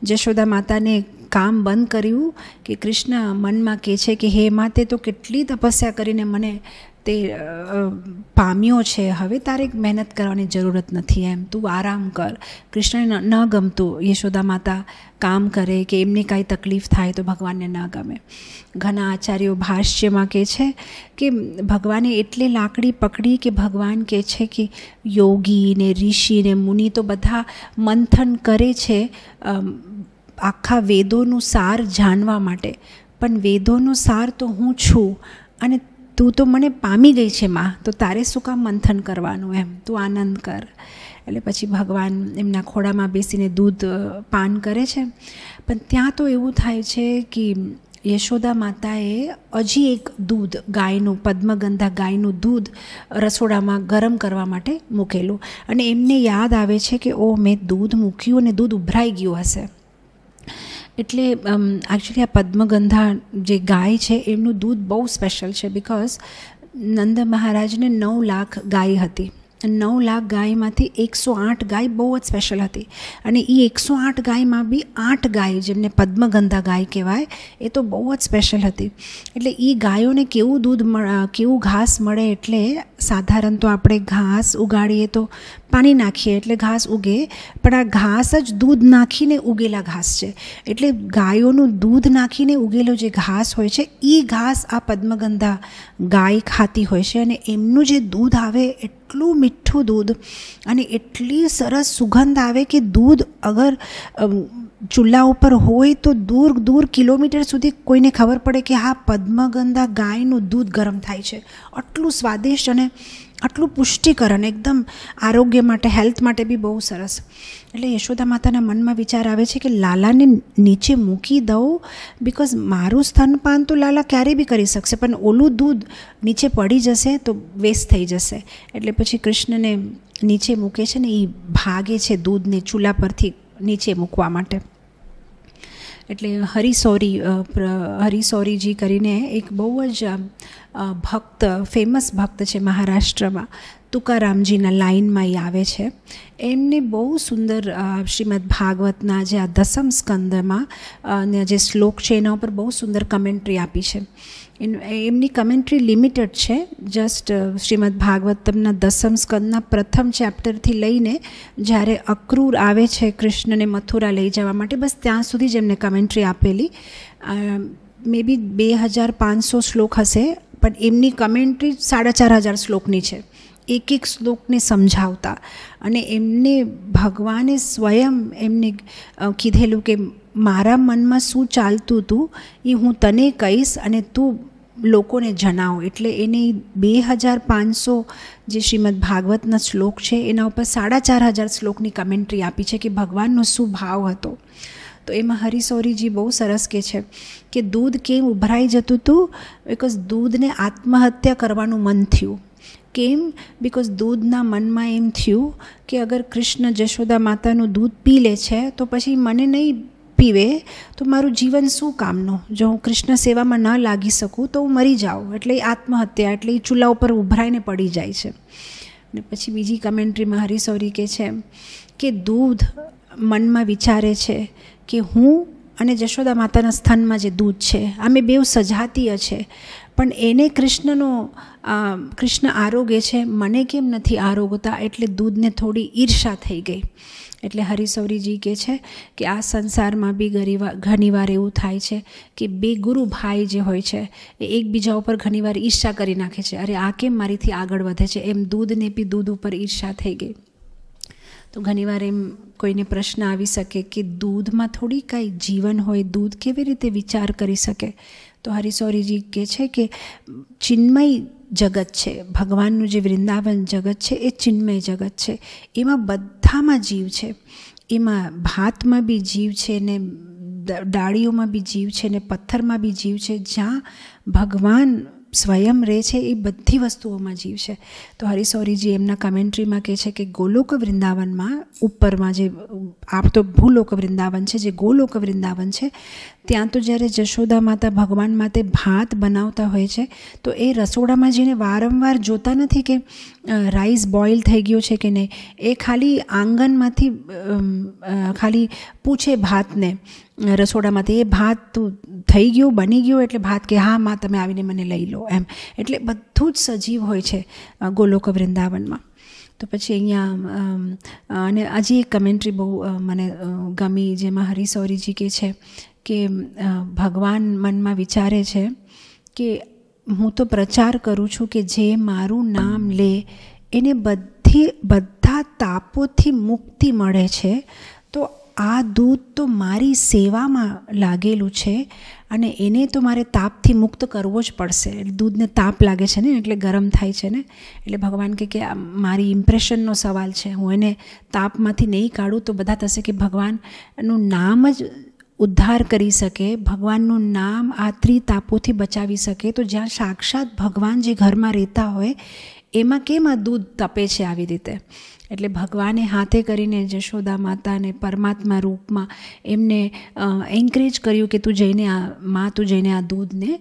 જશોદા માતાને કામ બંધ કર્યું કે કૃષ્ણ મનમાં કહે છે કે હે માતે તો કેટલી તપસ્યા કરીને મને તે પામ્યો છે હવે તારે મહેનત કરવાની જરૂરત નથી એમ તું આરામ કર કૃષ્ણને ન ગમતું યશોદા માતા કામ કરે કે એમને કાંઈ તકલીફ થાય તો ભગવાનને ન ગમે ઘણા આચાર્યો ભાષ્યમાં કહે છે કે ભગવાને એટલે લાકડી પકડી કે ભગવાન કહે છે કે યોગી ને ઋષિ ને મુનિ તો બધા મંથન કરે છે આખા વેદોનું સાર જાણવા માટે પણ વેદોનો સાર તો હું છું અને તું તો મને પામી ગઈ છે માં તો તારે શું કામ મંથન કરવાનું એમ તું આનંદ કર એટલે પછી ભગવાન એમના ખોડામાં બેસીને દૂધ પાન કરે છે પણ ત્યાં તો એવું થાય છે કે યશોદા માતાએ હજી એક દૂધ ગાયનું પદ્મગંધા ગાયનું દૂધ રસોડામાં ગરમ કરવા માટે મૂકેલું અને એમને યાદ આવે છે કે ઓ મેં દૂધ મૂક્યું અને દૂધ ઉભરાઈ ગયું હશે એટલે એકચ્યુઅલી આ પદ્મગંધા જે ગાય છે એમનું દૂધ બહુ સ્પેશિયલ છે બિકોઝ નંદ મહારાજને નવ લાખ ગાય હતી નવ લાખ ગાયમાંથી એકસો આઠ ગાય બહુ જ સ્પેશિયલ હતી અને એ એકસો આઠ ગાયમાં બી આઠ ગાય જેમને પદ્મગંધા ગાય કહેવાય એ તો બહુ જ સ્પેશિયલ હતી એટલે એ ગાયોને કેવું દૂધ કેવું ઘાસ મળે એટલે સાધારણ તો આપણે ઘાસ ઉગાડીએ તો પાણી નાખીએ એટલે ઘાસ ઉગે પણ આ ઘાસ જ દૂધ નાખીને ઉગેલા ઘાસ છે એટલે ગાયોનું દૂધ નાખીને ઉગેલો જે ઘાસ હોય છે એ ઘાસ આ પદ્મગંધા ગાય ખાતી હોય છે અને એમનું જે દૂધ આવે એટલું મીઠું દૂધ અને એટલી સરસ સુગંધ આવે કે દૂધ અગર ચૂલા ઉપર હોય તો દૂર દૂર કિલોમીટર સુધી કોઈને ખબર પડે કે હા પદ્મગંધા ગાયનું દૂધ ગરમ થાય છે આટલું સ્વાદિષ્ટ અને આટલું પુષ્ટિકરણ એકદમ આરોગ્ય માટે હેલ્થ માટે બી બહુ સરસ એટલે યશોદા માતાના મનમાં વિચાર આવે છે કે લાલાને નીચે મૂકી દઉં બિકોઝ મારું સ્તનપાન તો લાલા ક્યારેય બી કરી શકશે પણ ઓલું દૂધ નીચે પડી જશે તો વેસ્ટ થઈ જશે એટલે પછી કૃષ્ણને નીચે મૂકે છે ને એ ભાગે છે દૂધને ચૂલા પરથી નીચે મૂકવા માટે એટલે હરિસોરી હરિસૌરીજી કરીને એક બહુ જ ભક્ત ફેમસ ભક્ત છે મહારાષ્ટ્રમાં તુકારામજીના લાઇનમાં એ આવે છે એમને બહુ સુંદર શ્રીમદ ભાગવતના જે આ દસમ સ્કંદમાં જે શ્લોક છે એના ઉપર બહુ સુંદર કમેન્ટ્રી આપી છે એમની કમેન્ટ્રી લિમિટેડ છે જસ્ટ શ્રીમદ ભાગવતમના દસમ સ્કંદના પ્રથમ ચેપ્ટરથી લઈને જ્યારે અક્રૂર આવે છે કૃષ્ણને મથુરા લઈ જવા માટે બસ ત્યાં સુધી જ એમને કમેન્ટ્રી આપેલી મે બી બે હજાર પાંચસો શ્લોક હશે પણ એમની કમેન્ટ્રી સાડા ચાર હજાર શ્લોકની છે એક એક શ્લોકને સમજાવતા અને એમને ભગવાને સ્વયં એમને કીધેલું કે મારા મનમાં શું ચાલતું હતું એ હું તને કહીશ અને તું લોકોને જણાવો એટલે એને બે હજાર પાંચસો જે શ્રીમદ ભાગવતના શ્લોક છે એના ઉપર સાડા ચાર હજાર શ્લોકની કમેન્ટ્રી આપી છે કે ભગવાનનો શું ભાવ હતો તો એમાં હરિસૌરીજી બહુ સરસ કે છે કે દૂધ કેમ ઉભરાઈ જતું હતું બિકોઝ દૂધને આત્મહત્યા કરવાનું મન થયું કેમ બિકોઝ દૂધના મનમાં એમ થયું કે અગર કૃષ્ણ જશોદા માતાનું દૂધ પી લે છે તો પછી મને નહીં પીવે તો મારું જીવન શું કામનું જો હું કૃષ્ણ સેવામાં ન લાગી શકું તો હું મરી જાઉં એટલે એ આત્મહત્યા એટલે એ ચૂલા ઉપર ઉભરાઈને પડી જાય છે અને પછી બીજી કમેન્ટ્રીમાં હરીસૌરી કે છે કે દૂધ મનમાં વિચારે છે કે હું અને જશોદા માતાના સ્થાનમાં જે દૂધ છે અમે બેઉ સજાતીય છે પણ એને કૃષ્ણનો કૃષ્ણ આરોગ્ય છે મને કેમ નથી આરોગતા એટલે દૂધને થોડી ઈર્ષા થઈ ગઈ એટલે હરિશૌરીજી કહે છે કે આ સંસારમાં બી ગરીવા ઘણીવાર એવું થાય છે કે બે ગુરુ ભાઈ જે હોય છે એ એકબીજા ઉપર ઘણીવાર ઈર્ષા કરી નાખે છે અરે આ કેમ મારીથી આગળ વધે છે એમ દૂધને બી દૂધ ઉપર ઈર્ષા થઈ ગઈ તો ઘણીવાર એમ કોઈને પ્રશ્ન આવી શકે કે દૂધમાં થોડી કાંઈ જીવન હોય દૂધ કેવી રીતે વિચાર કરી શકે તો હરિશૌરીજી કહે છે કે ચિન્મય જગત છે ભગવાનનું જે વૃંદાવન જગત છે એ ચિન્મય જગત છે એમાં બધામાં જીવ છે એમાં ભાતમાં બી જીવ છે ને ડાળીઓમાં બી જીવ છે ને પથ્થરમાં બી જીવ છે જ્યાં ભગવાન સ્વયં રહે છે એ બધી વસ્તુઓમાં જીવ છે તો હરિસૌરીજી એમના કમેન્ટ્રીમાં કહે છે કે ગોલોક વૃંદાવનમાં ઉપરમાં જે આપ તો ભૂલોક વૃંદાવન છે જે ગોલોક વૃંદાવન છે ત્યાં તો જ્યારે જશોદા માતા ભગવાન માટે ભાત બનાવતા હોય છે તો એ રસોડામાં જઈને વારંવાર જોતા નથી કે રાઈસ બોઇલ થઈ ગયો છે કે નહીં એ ખાલી આંગણમાંથી ખાલી પૂછે ભાતને રસોડામાંથી એ ભાત તું થઈ ગયો બની ગયો એટલે ભાત કે હા માં તમે આવીને મને લઈ લો એમ એટલે બધું જ સજીવ હોય છે ગોલોક વૃંદાવનમાં તો પછી અહીંયા અને હજી એક કમેન્ટ્રી બહુ મને ગમી જેમાં હરિસૌરીજી કે છે કે ભગવાન મનમાં વિચારે છે કે હું તો પ્રચાર કરું છું કે જે મારું નામ લે એને બધી બધા તાપોથી મુક્તિ મળે છે તો આ દૂધ તો મારી સેવામાં લાગેલું છે અને એને તો મારે તાપથી મુક્ત કરવો જ પડશે દૂધને તાપ લાગે છે ને એટલે ગરમ થાય છે ને એટલે ભગવાન કે કે મારી ઇમ્પ્રેશનનો સવાલ છે હું એને તાપમાંથી નહીં કાઢું તો બધા થશે કે ભગવાનનું નામ જ ઉદ્ધાર કરી શકે ભગવાનનું નામ આ ત્રિતાપોથી બચાવી શકે તો જ્યાં સાક્ષાત ભગવાન જે ઘરમાં રહેતા હોય એમાં કેમ આ દૂધ તપે છે આવી રીતે એટલે ભગવાને હાથે કરીને જશોદા માતાને પરમાત્મા રૂપમાં એમને એન્કરેજ કર્યું કે તું જઈને આ માં તું જઈને આ દૂધને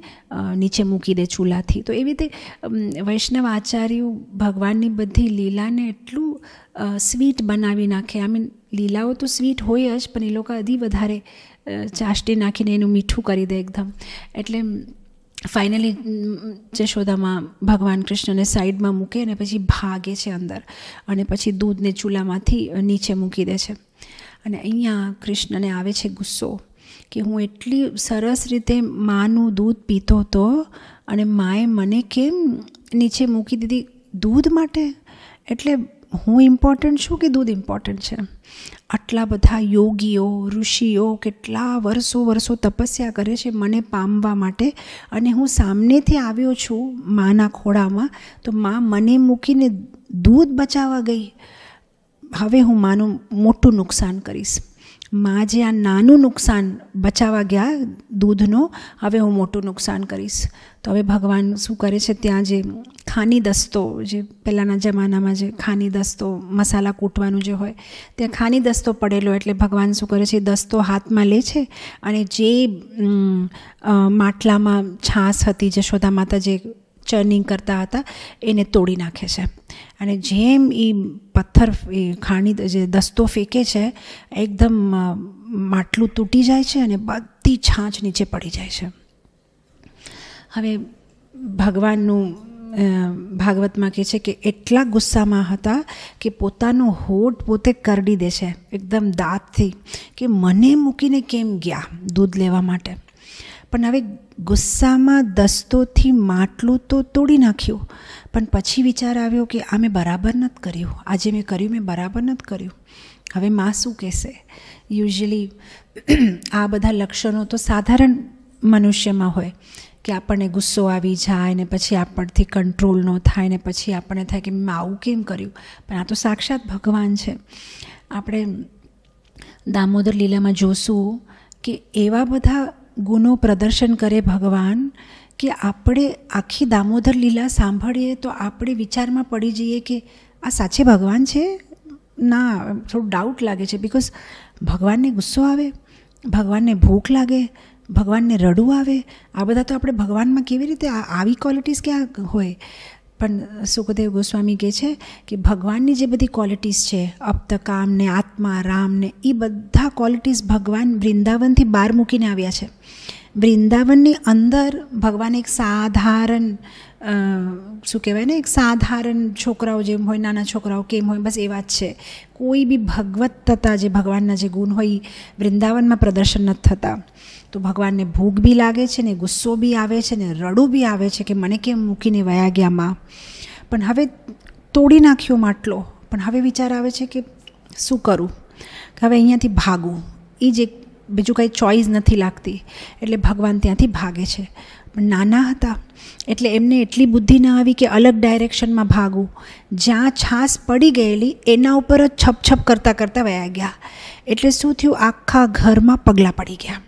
નીચે મૂકી દે ચૂલાથી તો એવી રીતે વૈષ્ણવ આચાર્યો ભગવાનની બધી લીલાને એટલું સ્વીટ બનાવી નાખે આઈ મીન લીલાઓ તો સ્વીટ હોય જ પણ એ લોકો અધી વધારે ચાસટી નાખીને એનું મીઠું કરી દે એકદમ એટલે ફાઇનલી જશોદામાં ભગવાન કૃષ્ણને સાઈડમાં મૂકે અને પછી ભાગે છે અંદર અને પછી દૂધને ચૂલામાંથી નીચે મૂકી દે છે અને અહીંયા કૃષ્ણને આવે છે ગુસ્સો કે હું એટલી સરસ રીતે માનું દૂધ પીતો હતો અને માએ મને કેમ નીચે મૂકી દીધી દૂધ માટે એટલે હું ઇમ્પોર્ટન્ટ છું કે દૂધ ઇમ્પોર્ટન્ટ છે આટલા બધા યોગીઓ ઋષિઓ કેટલા વર્ષો વર્ષો તપસ્યા કરે છે મને પામવા માટે અને હું સામનેથી આવ્યો છું માના ખોળામાં તો મા મને મૂકીને દૂધ બચાવવા ગઈ હવે હું માનું મોટું નુકસાન કરીશ માં જે આ નાનું નુકસાન બચાવવા ગયા દૂધનો હવે હું મોટું નુકસાન કરીશ તો હવે ભગવાન શું કરે છે ત્યાં જે ખાની દસ્તો જે પહેલાંના જમાનામાં જે ખાની દસ્તો મસાલા કૂટવાનું જે હોય ત્યાં ખાની દસ્તો પડેલો એટલે ભગવાન શું કરે છે દસ્તો હાથમાં લે છે અને જે માટલામાં છાશ હતી જશોદા માતા જે ચર્નિંગ કરતા હતા એને તોડી નાખે છે અને જેમ એ પથ્થર એ ખાણી જે દસ્તો ફેંકે છે એકદમ માટલું તૂટી જાય છે અને બધી છાંચ નીચે પડી જાય છે હવે ભગવાનનું ભાગવતમાં કહે છે કે એટલા ગુસ્સામાં હતા કે પોતાનો હોઠ પોતે કરડી દે છે એકદમ દાંતથી કે મને મૂકીને કેમ ગયા દૂધ લેવા માટે પણ હવે ગુસ્સામાં દસ્તોથી માટલું તો તોડી નાખ્યું પણ પછી વિચાર આવ્યો કે આ મેં બરાબર નથી કર્યું આજે મેં કર્યું મેં બરાબર નથી કર્યું હવે માં શું કહેશે યુઝલી આ બધા લક્ષણો તો સાધારણ મનુષ્યમાં હોય કે આપણને ગુસ્સો આવી જાય ને પછી આપણથી કંટ્રોલ ન થાય ને પછી આપણને થાય કે મેં આવું કેમ કર્યું પણ આ તો સાક્ષાત ભગવાન છે આપણે દામોદર લીલામાં જોશું કે એવા બધા ગુનો પ્રદર્શન કરે ભગવાન કે આપણે આખી દામોદર લીલા સાંભળીએ તો આપણે વિચારમાં પડી જઈએ કે આ સાચે ભગવાન છે ના થોડું ડાઉટ લાગે છે બિકોઝ ભગવાનને ગુસ્સો આવે ભગવાનને ભૂખ લાગે ભગવાનને રડવું આવે આ બધા તો આપણે ભગવાનમાં કેવી રીતે આવી ક્વોલિટીઝ ક્યાં હોય પણ સુખદેવ ગોસ્વામી કહે છે કે ભગવાનની જે બધી ક્વોલિટીઝ છે અપ્તકામ ને આત્મા રામ ને એ બધા ક્વોલિટીઝ ભગવાન વૃંદાવનથી બહાર મૂકીને આવ્યા છે વૃંદાવનની અંદર ભગવાન એક સાધારણ શું કહેવાય ને એક સાધારણ છોકરાઓ જેમ હોય નાના છોકરાઓ કેમ હોય બસ એવા જ છે કોઈ બી ભગવત્તતા જે ભગવાનના જે ગુણ હોય વૃંદાવનમાં પ્રદર્શન નથી થતા તો ભગવાનને ભૂખ બી લાગે છે ને ગુસ્સો બી આવે છે ને રડું બી આવે છે કે મને કેમ મૂકીને વયા ગયા માં પણ હવે તોડી નાખ્યો માટલો પણ હવે વિચાર આવે છે કે શું કરું કે હવે અહીંયાથી ભાગું એ જ એક બીજું કાંઈ ચોઈસ નથી લાગતી એટલે ભગવાન ત્યાંથી ભાગે છે પણ નાના હતા એટલે એમને એટલી બુદ્ધિ ન આવી કે અલગ ડાયરેક્શનમાં ભાગવું જ્યાં છાસ પડી ગયેલી એના ઉપર જ છપછપ કરતાં કરતાં વયા ગયા એટલે શું થયું આખા ઘરમાં પગલાં પડી ગયા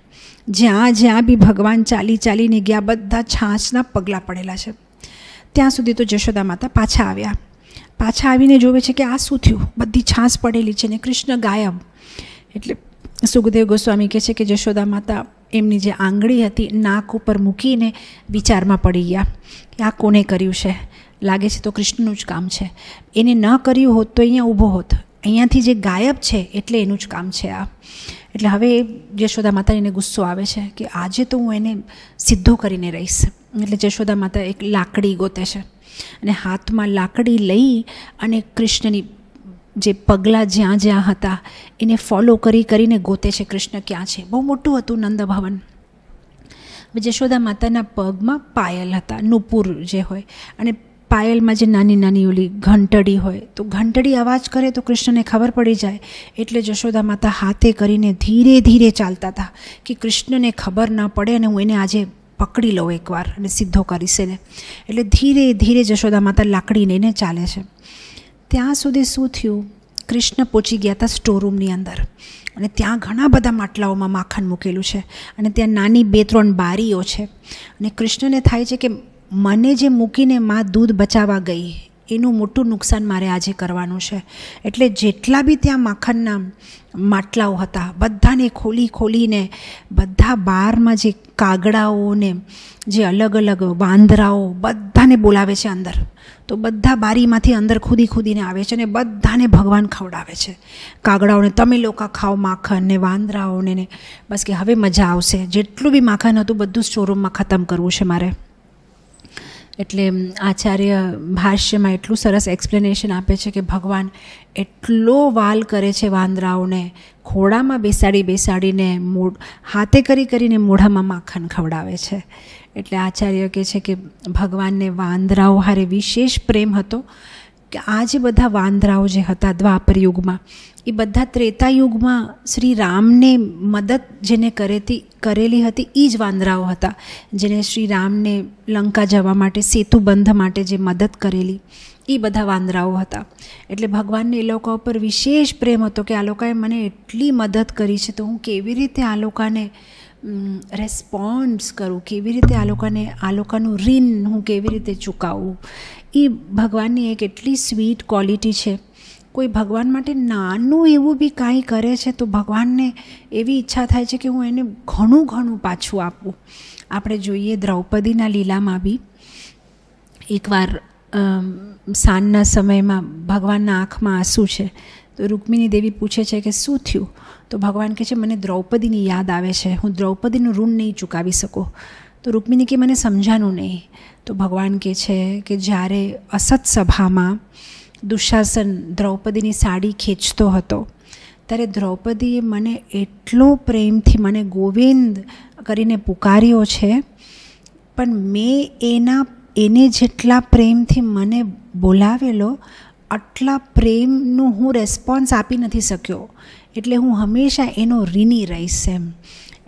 જ્યાં જ્યાં બી ભગવાન ચાલી ચાલીને ગયા બધા છાસના પગલાં પડેલા છે ત્યાં સુધી તો જશોદા માતા પાછા આવ્યા પાછા આવીને જોવે છે કે આ શું થયું બધી છાસ પડેલી છે ને કૃષ્ણ ગાયબ એટલે સુખદેવ ગોસ્વામી કહે છે કે જશોદા માતા એમની જે આંગળી હતી નાક ઉપર મૂકીને વિચારમાં પડી ગયા કે આ કોને કર્યું છે લાગે છે તો કૃષ્ણનું જ કામ છે એને ન કર્યું હોત તો અહીંયા ઊભો હોત અહીંયાથી જે ગાયબ છે એટલે એનું જ કામ છે આ એટલે હવે જશોદા માતા એને ગુસ્સો આવે છે કે આજે તો હું એને સીધો કરીને રહીશ એટલે જશોદા માતા એક લાકડી ગોતે છે અને હાથમાં લાકડી લઈ અને કૃષ્ણની જે પગલાં જ્યાં જ્યાં હતા એને ફોલો કરી કરીને ગોતે છે કૃષ્ણ ક્યાં છે બહુ મોટું હતું નંદભવન જશોદા માતાના પગમાં પાયલ હતા નુપુર જે હોય અને પાયલમાં જે નાની નાની ઓલી ઘંટડી હોય તો ઘંટડી અવાજ કરે તો કૃષ્ણને ખબર પડી જાય એટલે જશોદા માતા હાથે કરીને ધીરે ધીરે ચાલતા હતા કે કૃષ્ણને ખબર ના પડે અને હું એને આજે પકડી લઉં એકવાર અને સીધો કરીશ એને એટલે ધીરે ધીરે જશોદા માતા લાકડી લઈને ચાલે છે ત્યાં સુધી શું થયું કૃષ્ણ પહોંચી ગયા હતા સ્ટોરરૂમની અંદર અને ત્યાં ઘણા બધા માટલાઓમાં માખણ મૂકેલું છે અને ત્યાં નાની બે ત્રણ બારીઓ છે અને કૃષ્ણને થાય છે કે મને જે મૂકીને મા દૂધ બચાવવા ગઈ એનું મોટું નુકસાન મારે આજે કરવાનું છે એટલે જેટલા બી ત્યાં માખણના માટલાઓ હતા બધાને ખોલી ખોલીને બધા બારમાં જે કાગડાઓને જે અલગ અલગ વાંદરાઓ બધાને બોલાવે છે અંદર તો બધા બારીમાંથી અંદર ખુદી ખુદીને આવે છે અને બધાને ભગવાન ખવડાવે છે કાગડાઓને તમે લોકો ખાઓ માખણ ને વાંદરાઓને ને બસ કે હવે મજા આવશે જેટલું બી માખણ હતું બધું સ્ટોરૂમમાં ખતમ કરવું છે મારે એટલે આચાર્ય ભાષ્યમાં એટલું સરસ એક્સપ્લેનેશન આપે છે કે ભગવાન એટલો વાલ કરે છે વાંદરાઓને ખોડામાં બેસાડી બેસાડીને મૂળ હાથે કરી કરીને મોઢામાં માખણ ખવડાવે છે એટલે આચાર્ય કહે છે કે ભગવાનને વાંદરાઓ હારે વિશેષ પ્રેમ હતો કે આ જે બધા વાંદરાઓ જે હતા દ્વાપર યુગમાં એ બધા ત્રેતા યુગમાં શ્રી રામને મદદ જેને કરેતી કરેલી હતી એ જ વાંદરાઓ હતા જેને શ્રી રામને લંકા જવા માટે સેતુબંધ માટે જે મદદ કરેલી એ બધા વાંદરાઓ હતા એટલે ભગવાનને એ લોકો ઉપર વિશેષ પ્રેમ હતો કે આ લોકોએ મને એટલી મદદ કરી છે તો હું કેવી રીતે આ લોકોને રેસ્પોન્સ કરું કેવી રીતે આ લોકોને આ લોકોનું ઋણ હું કેવી રીતે ચૂકવું એ ભગવાનની એક એટલી સ્વીટ ક્વોલિટી છે કોઈ ભગવાન માટે નાનું એવું બી કાંઈ કરે છે તો ભગવાનને એવી ઈચ્છા થાય છે કે હું એને ઘણું ઘણું પાછું આપું આપણે જોઈએ દ્રૌપદીના લીલામાં બી એકવાર સાંજના સમયમાં ભગવાનના આંખમાં આંસુ છે તો રૂકમિણી દેવી પૂછે છે કે શું થયું તો ભગવાન કહે છે મને દ્રૌપદીની યાદ આવે છે હું દ્રૌપદીનું ઋણ નહીં ચૂકાવી શકું તો રૂકમિણી કે મને સમજાનું નહીં તો ભગવાન કહે છે કે જ્યારે અસત સભામાં દુશાસન દ્રૌપદીની સાડી ખેંચતો હતો ત્યારે દ્રૌપદીએ મને એટલો પ્રેમથી મને ગોવિંદ કરીને પુકાર્યો છે પણ મેં એના એને જેટલા પ્રેમથી મને બોલાવેલો આટલા પ્રેમનો હું રેસ્પોન્સ આપી નથી શક્યો એટલે હું હંમેશા એનો ઋણી રહીશ એમ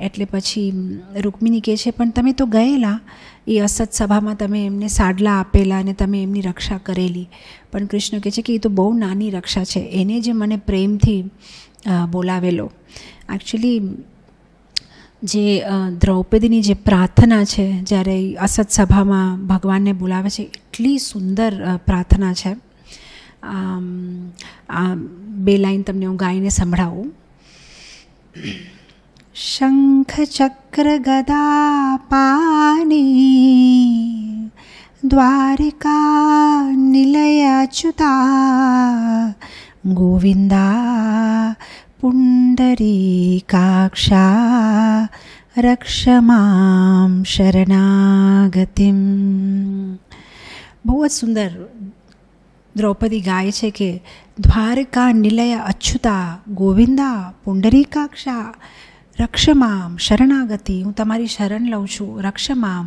એટલે પછી રૂકમિની કહે છે પણ તમે તો ગયેલા એ અસત સભામાં તમે એમને સાડલા આપેલા અને તમે એમની રક્ષા કરેલી પણ કૃષ્ણ કહે છે કે એ તો બહુ નાની રક્ષા છે એને જે મને પ્રેમથી બોલાવેલો એકચ્યુઅલી જે દ્રૌપદીની જે પ્રાર્થના છે જ્યારે અસત સભામાં ભગવાનને બોલાવે છે એટલી સુંદર પ્રાર્થના છે આ બે લાઈન તમને હું ગાઈને સંભળાવું શંખ ચક્ર ગદા પાની દ્વારિકા નિલયાચ્યુતા ગોવિંદા પુંડરીકાક્ષા રક્ષ મામ શરણાગતિમ બહુ જ સુંદર દ્રૌપદી ગાય છે કે દ્વારકા નિલય અચ્છુતા ગોવિંદા પુંડરીકાક્ષા રક્ષમામ શરણાગતિ હું તમારી શરણ લઉં છું રક્ષમામ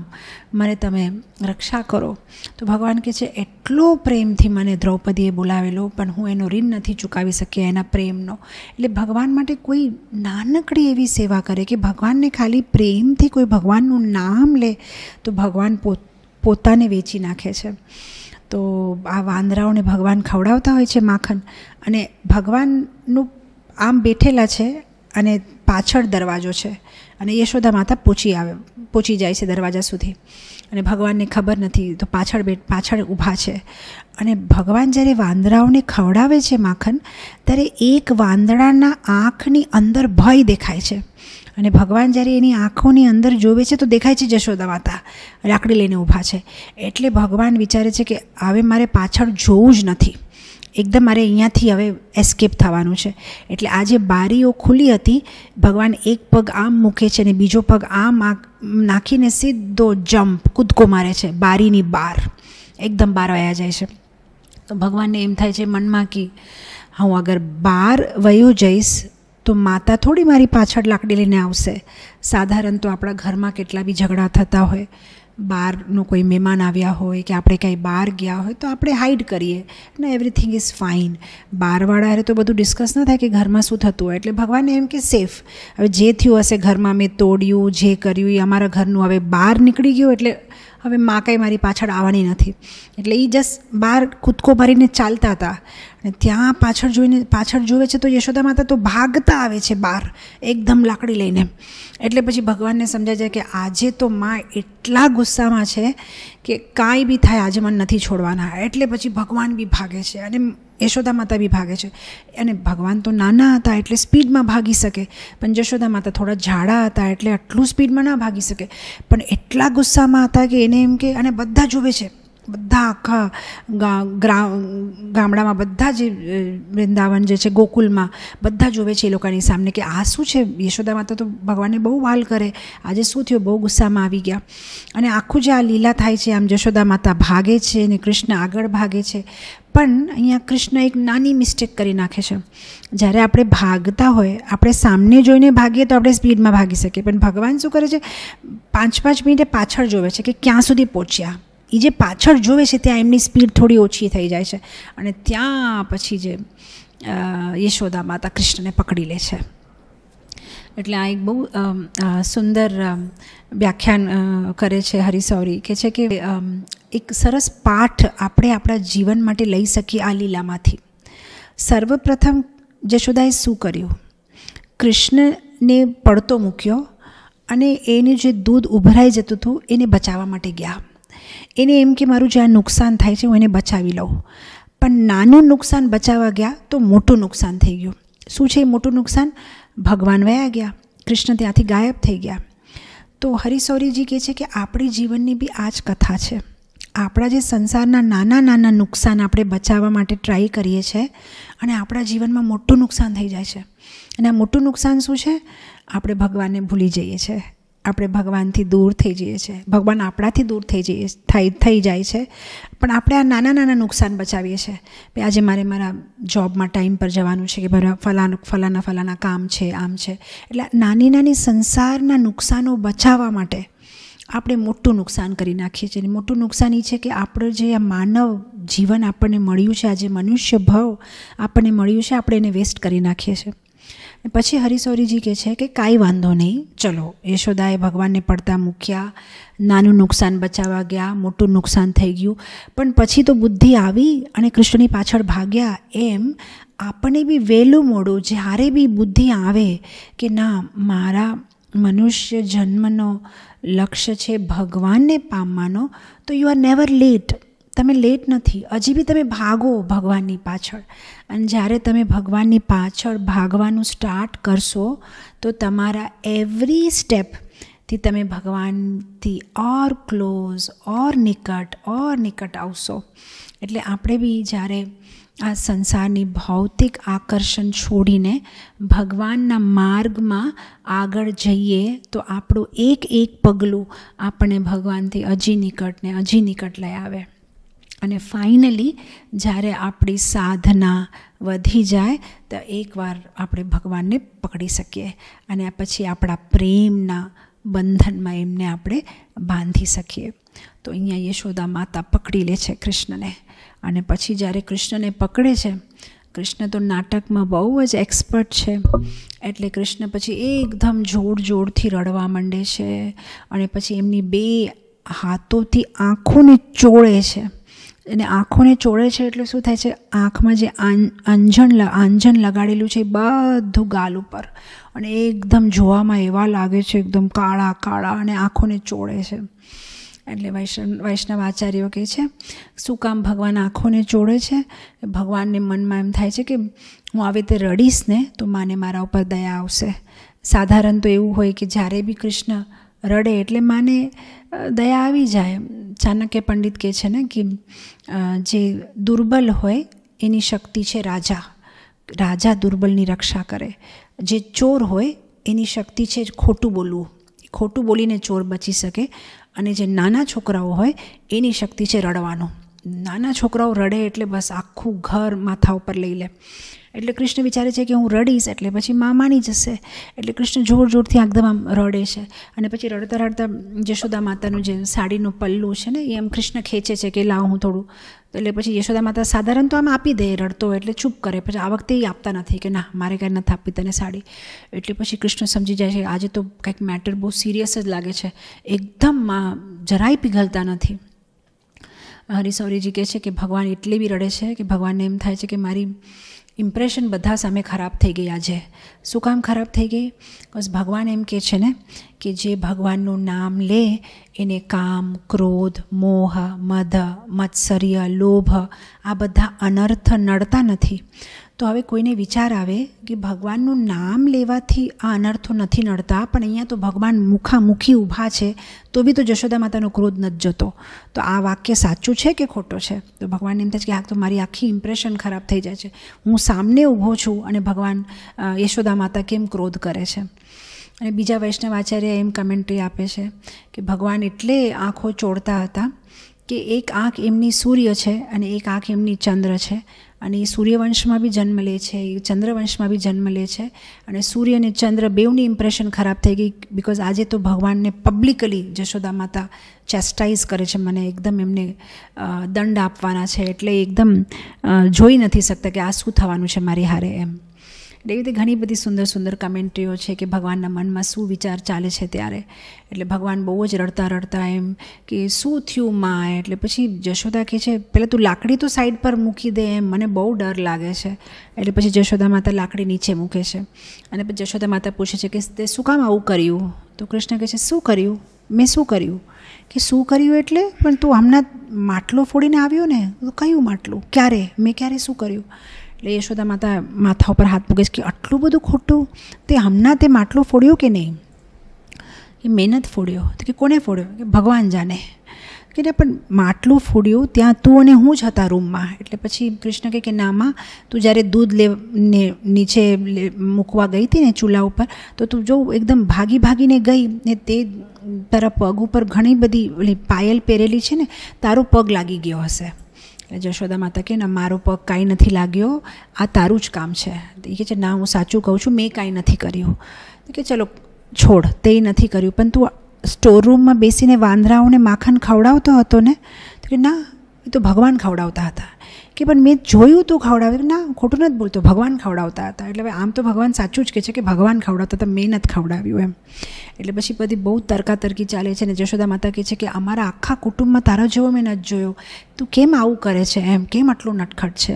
મને તમે રક્ષા કરો તો ભગવાન કહે છે એટલો પ્રેમથી મને દ્રૌપદીએ બોલાવેલો પણ હું એનો ઋણ નથી ચૂકાવી શક્યા એના પ્રેમનો એટલે ભગવાન માટે કોઈ નાનકડી એવી સેવા કરે કે ભગવાનને ખાલી પ્રેમથી કોઈ ભગવાનનું નામ લે તો ભગવાન પોત પોતાને વેચી નાખે છે તો આ વાંદરાઓને ભગવાન ખવડાવતા હોય છે માખણ અને ભગવાનનું આમ બેઠેલા છે અને પાછળ દરવાજો છે અને યશોદા માતા પહોંચી આવે પહોંચી જાય છે દરવાજા સુધી અને ભગવાનને ખબર નથી તો પાછળ બેઠ પાછળ ઊભા છે અને ભગવાન જ્યારે વાંદરાઓને ખવડાવે છે માખણ ત્યારે એક વાંદરાના આંખની અંદર ભય દેખાય છે અને ભગવાન જ્યારે એની આંખોની અંદર જોવે છે તો દેખાય છે જશોદા માતા લાકડી લઈને ઊભા છે એટલે ભગવાન વિચારે છે કે હવે મારે પાછળ જોવું જ નથી એકદમ મારે અહીંયાથી હવે એસ્કેપ થવાનું છે એટલે આ જે બારીઓ ખુલી હતી ભગવાન એક પગ આમ મૂકે છે અને બીજો પગ આમ નાખીને સીધો જમ્પ કૂદકો મારે છે બારીની બાર એકદમ બાર વયા જાય છે તો ભગવાનને એમ થાય છે મનમાં કે હું અગર બહાર વયો જઈશ તો માતા થોડી મારી પાછળ લાકડી લઈને આવશે સાધારણ તો આપણા ઘરમાં કેટલા બી ઝઘડા થતા હોય બહારનું કોઈ મહેમાન આવ્યા હોય કે આપણે ક્યાંય બહાર ગયા હોય તો આપણે હાઈડ કરીએ ને એવરીથિંગ ઇઝ ફાઇન બહારવાળા હારે તો બધું ડિસ્કસ ન થાય કે ઘરમાં શું થતું હોય એટલે ભગવાને એમ કે સેફ હવે જે થયું હશે ઘરમાં મેં તોડ્યું જે કર્યું એ અમારા ઘરનું હવે બહાર નીકળી ગયું એટલે હવે મા કાંઈ મારી પાછળ આવવાની નથી એટલે એ જસ્ટ બહાર કૂદકો ભરીને ચાલતા હતા અને ત્યાં પાછળ જોઈને પાછળ જોવે છે તો યશોદા માતા તો ભાગતા આવે છે બહાર એકદમ લાકડી લઈને એટલે પછી ભગવાનને સમજાય છે કે આજે તો મા એટલા ગુસ્સામાં છે કે કાંઈ બી થાય આજે મને નથી છોડવાના એટલે પછી ભગવાન બી ભાગે છે અને યશોદા માતા બી ભાગે છે અને ભગવાન તો નાના હતા એટલે સ્પીડમાં ભાગી શકે પણ યશોદા માતા થોડા જાડા હતા એટલે આટલું સ્પીડમાં ના ભાગી શકે પણ એટલા ગુસ્સામાં હતા કે એને એમ કે અને બધા જુએ છે બધા આખા ગામડામાં બધા જે વૃંદાવન જે છે ગોકુલમાં બધા જોવે છે એ લોકોની સામે કે આ શું છે યશોદા માતા તો ભગવાનને બહુ વાલ કરે આજે શું થયું બહુ ગુસ્સામાં આવી ગયા અને આખું જે આ લીલા થાય છે આમ યશોદા માતા ભાગે છે અને કૃષ્ણ આગળ ભાગે છે પણ અહીંયા કૃષ્ણ એક નાની મિસ્ટેક કરી નાખે છે જ્યારે આપણે ભાગતા હોય આપણે સામને જોઈને ભાગીએ તો આપણે સ્પીડમાં ભાગી શકીએ પણ ભગવાન શું કરે છે પાંચ પાંચ મિનિટે પાછળ જોવે છે કે ક્યાં સુધી પહોંચ્યા એ જે પાછળ જોવે છે ત્યાં એમની સ્પીડ થોડી ઓછી થઈ જાય છે અને ત્યાં પછી જે યશોદા માતા કૃષ્ણને પકડી લે છે એટલે આ એક બહુ સુંદર વ્યાખ્યાન કરે છે હરિસૌરી કે છે કે એક સરસ પાઠ આપણે આપણા જીવન માટે લઈ શકીએ આ લીલામાંથી સર્વપ્રથમ જશોદાએ શું કર્યું કૃષ્ણને પડતો મૂક્યો અને એનું જે દૂધ ઉભરાઈ જતું હતું એને બચાવવા માટે ગયા એને એમ કે મારું જ્યાં નુકસાન થાય છે હું એને બચાવી લઉં પણ નાનું નુકસાન બચાવવા ગયા તો મોટું નુકસાન થઈ ગયું શું છે એ મોટું નુકસાન ભગવાન વયા ગયા કૃષ્ણ ત્યાંથી ગાયબ થઈ ગયા તો હરિસૌરીજી કહે છે કે આપણી જીવનની બી આ જ કથા છે આપણા જે સંસારના નાના નાના નુકસાન આપણે બચાવવા માટે ટ્રાય કરીએ છીએ અને આપણા જીવનમાં મોટું નુકસાન થઈ જાય છે અને આ મોટું નુકસાન શું છે આપણે ભગવાનને ભૂલી જઈએ છીએ આપણે ભગવાનથી દૂર થઈ જઈએ છીએ ભગવાન આપણાથી દૂર થઈ જઈએ થઈ થઈ જાય છે પણ આપણે આ નાના નાના નુકસાન બચાવીએ છીએ આજે મારે મારા જોબમાં ટાઈમ પર જવાનું છે કે મારા ફલાનું ફલાના ફલાના કામ છે આમ છે એટલે નાની નાની સંસારના નુકસાનો બચાવવા માટે આપણે મોટું નુકસાન કરી નાખીએ છીએ મોટું નુકસાન એ છે કે આપણું જે આ માનવ જીવન આપણને મળ્યું છે આજે મનુષ્ય ભવ આપણને મળ્યું છે આપણે એને વેસ્ટ કરી નાખીએ છીએ પછી હરિસૌરીજી કહે છે કે કાંઈ વાંધો નહીં ચલો યશોદાએ ભગવાનને પડતા મૂક્યા નાનું નુકસાન બચાવવા ગયા મોટું નુકસાન થઈ ગયું પણ પછી તો બુદ્ધિ આવી અને કૃષ્ણની પાછળ ભાગ્યા એમ આપણને બી વહેલું મોડું જ્યારે બી બુદ્ધિ આવે કે ના મારા મનુષ્ય જન્મનો લક્ષ્ય છે ભગવાનને પામવાનો તો યુ આર નેવર લેટ તમે લેટ નથી હજી બી તમે ભાગો ભગવાનની પાછળ અને જ્યારે તમે ભગવાનની પાછળ ભાગવાનું સ્ટાર્ટ કરશો તો તમારા એવરી સ્ટેપથી તમે ભગવાનથી ઓર ક્લોઝ ઓર નિકટ ઓર નિકટ આવશો એટલે આપણે બી જ્યારે આ સંસારની ભૌતિક આકર્ષણ છોડીને ભગવાનના માર્ગમાં આગળ જઈએ તો આપણું એક એક પગલું આપણને ભગવાનથી હજી નિકટને હજી નિકટ લઈ આવે અને ફાઇનલી જ્યારે આપણી સાધના વધી જાય તો એકવાર આપણે ભગવાનને પકડી શકીએ અને પછી આપણા પ્રેમના બંધનમાં એમને આપણે બાંધી શકીએ તો અહીંયા યશોદા માતા પકડી લે છે કૃષ્ણને અને પછી જ્યારે કૃષ્ણને પકડે છે કૃષ્ણ તો નાટકમાં બહુ જ એક્સપર્ટ છે એટલે કૃષ્ણ પછી એકદમ જોર જોરથી રડવા માંડે છે અને પછી એમની બે હાથોથી આંખોને ચોળે છે એને આંખોને ચોળે છે એટલે શું થાય છે આંખમાં જે આંજણ આંજણ લગાડેલું છે એ બધું ગાલ ઉપર અને એકદમ જોવામાં એવા લાગે છે એકદમ કાળા કાળા અને આંખોને ચોળે છે એટલે વૈષ્ણવ વૈષ્ણવ આચાર્યો કહે છે શું કામ ભગવાન આંખોને ચોળે છે ભગવાનને મનમાં એમ થાય છે કે હું આવી રીતે રડીશ ને તો માને મારા ઉપર દયા આવશે સાધારણ તો એવું હોય કે જ્યારે બી કૃષ્ણ રડે એટલે માને દયા આવી જાય ચાણક્ય પંડિત કહે છે ને કે જે દુર્બલ હોય એની શક્તિ છે રાજા રાજા દુર્બલની રક્ષા કરે જે ચોર હોય એની શક્તિ છે ખોટું બોલવું ખોટું બોલીને ચોર બચી શકે અને જે નાના છોકરાઓ હોય એની શક્તિ છે રડવાનું નાના છોકરાઓ રડે એટલે બસ આખું ઘર માથા ઉપર લઈ લે એટલે કૃષ્ણ વિચારે છે કે હું રડીશ એટલે પછી મા માની જશે એટલે કૃષ્ણ જોર જોરથી એકદમ આમ રડે છે અને પછી રડતા રડતા યશોદા માતાનું જે સાડીનું પલ્લું છે ને એ એમ કૃષ્ણ ખેંચે છે કે લાવ હું થોડું એટલે પછી યશોદા માતા સાધારણ તો આમ આપી દે રડતો એટલે ચૂપ કરે પછી આ વખતે એ આપતા નથી કે ના મારે કાંઈ નથી આપી તને સાડી એટલે પછી કૃષ્ણ સમજી જાય છે આજે તો કંઈક મેટર બહુ સિરિયસ જ લાગે છે એકદમ મા જરાય પીઘલતા નથી હરિસૌરીજી કહે છે કે ભગવાન એટલી બી રડે છે કે ભગવાનને એમ થાય છે કે મારી ઇમ્પ્રેશન બધા સામે ખરાબ થઈ ગઈ આજે શું કામ ખરાબ થઈ ગઈ બસ ભગવાન એમ કહે છે ને કે જે ભગવાનનું નામ લે એને કામ ક્રોધ મોહ મધ મત્સર્ય લોભ આ બધા અનર્થ નડતા નથી તો હવે કોઈને વિચાર આવે કે ભગવાનનું નામ લેવાથી આ અનર્થો નથી નડતા પણ અહીંયા તો ભગવાન મુખામુખી ઊભા છે તો બી તો જશોદા માતાનો ક્રોધ નથી જતો તો આ વાક્ય સાચું છે કે ખોટો છે તો ભગવાન એમ થાય કે આ તો મારી આખી ઇમ્પ્રેશન ખરાબ થઈ જાય છે હું સામને ઊભો છું અને ભગવાન યશોદા માતા કેમ ક્રોધ કરે છે અને બીજા વૈષ્ણવ આચાર્ય એમ કમેન્ટ્રી આપે છે કે ભગવાન એટલે આંખો ચોડતા હતા કે એક આંખ એમની સૂર્ય છે અને એક આંખ એમની ચંદ્ર છે અને એ સૂર્યવંશમાં બી જન્મ લે છે એ ચંદ્રવંશમાં બી જન્મ લે છે અને સૂર્ય અને ચંદ્ર બેઉની ઇમ્પ્રેશન ખરાબ થઈ ગઈ બિકોઝ આજે તો ભગવાનને પબ્લિકલી જશોદા માતા ચેસ્ટાઇઝ કરે છે મને એકદમ એમને દંડ આપવાના છે એટલે એકદમ જોઈ નથી શકતા કે આ શું થવાનું છે મારી હારે એમ એટલે એવી રીતે ઘણી બધી સુંદર સુંદર કમેન્ટ્રીઓ છે કે ભગવાનના મનમાં શું વિચાર ચાલે છે ત્યારે એટલે ભગવાન બહુ જ રડતા રડતા એમ કે શું થયું માં એટલે પછી જશોદા કહે છે પહેલાં તું લાકડી તો સાઈડ પર મૂકી દે એમ મને બહુ ડર લાગે છે એટલે પછી જશોદા માતા લાકડી નીચે મૂકે છે અને પછી જશોદા માતા પૂછે છે કે તે શું કામ આવું કર્યું તો કૃષ્ણ કહે છે શું કર્યું મેં શું કર્યું કે શું કર્યું એટલે પણ તું હમણાં માટલો ફોડીને આવ્યો ને તો કયું માટલું ક્યારે મેં ક્યારે શું કર્યું એટલે યશોદા માતા માથા ઉપર હાથ મૂકે છે કે આટલું બધું ખોટું તે હમણાં તે માટલું ફોડ્યો કે નહીં એ મહેનત ફોડ્યો તો કે કોને ફોડ્યો કે ભગવાન જાણે કે પણ માટલું ફોડ્યું ત્યાં તું અને હું જ હતા રૂમમાં એટલે પછી કૃષ્ણ કહે કે નામાં તું જ્યારે દૂધ લે ને નીચે મૂકવા ગઈ હતી ને ચૂલા ઉપર તો તું જો એકદમ ભાગી ભાગીને ગઈ ને તે તારા પગ ઉપર ઘણી બધી પાયલ પહેરેલી છે ને તારો પગ લાગી ગયો હશે જશોદા માતા કે ના મારો પગ કાંઈ નથી લાગ્યો આ તારું જ કામ છે એ કે છે ના હું સાચું કહું છું મેં કાંઈ નથી કર્યું કે ચલો છોડ તે નથી કર્યું પણ તું સ્ટોર રૂમમાં બેસીને વાંદરાઓને માખણ ખવડાવતો હતો ને તો કે ના એ તો ભગવાન ખવડાવતા હતા કે પણ મેં જોયું તું ખવડાવે ના ખોટું નથી બોલતો ભગવાન ખવડાવતા હતા એટલે હવે આમ તો ભગવાન સાચું જ કહે છે કે ભગવાન ખવડાવતા હતા મેં નથી ખવડાવ્યું એમ એટલે પછી બધી બહુ તર્કાતર્કી ચાલે છે ને જશોદા માતા કહે છે કે અમારા આખા કુટુંબમાં તારા જેવો મેં નથી જોયો તું કેમ આવું કરે છે એમ કેમ આટલું નટખટ છે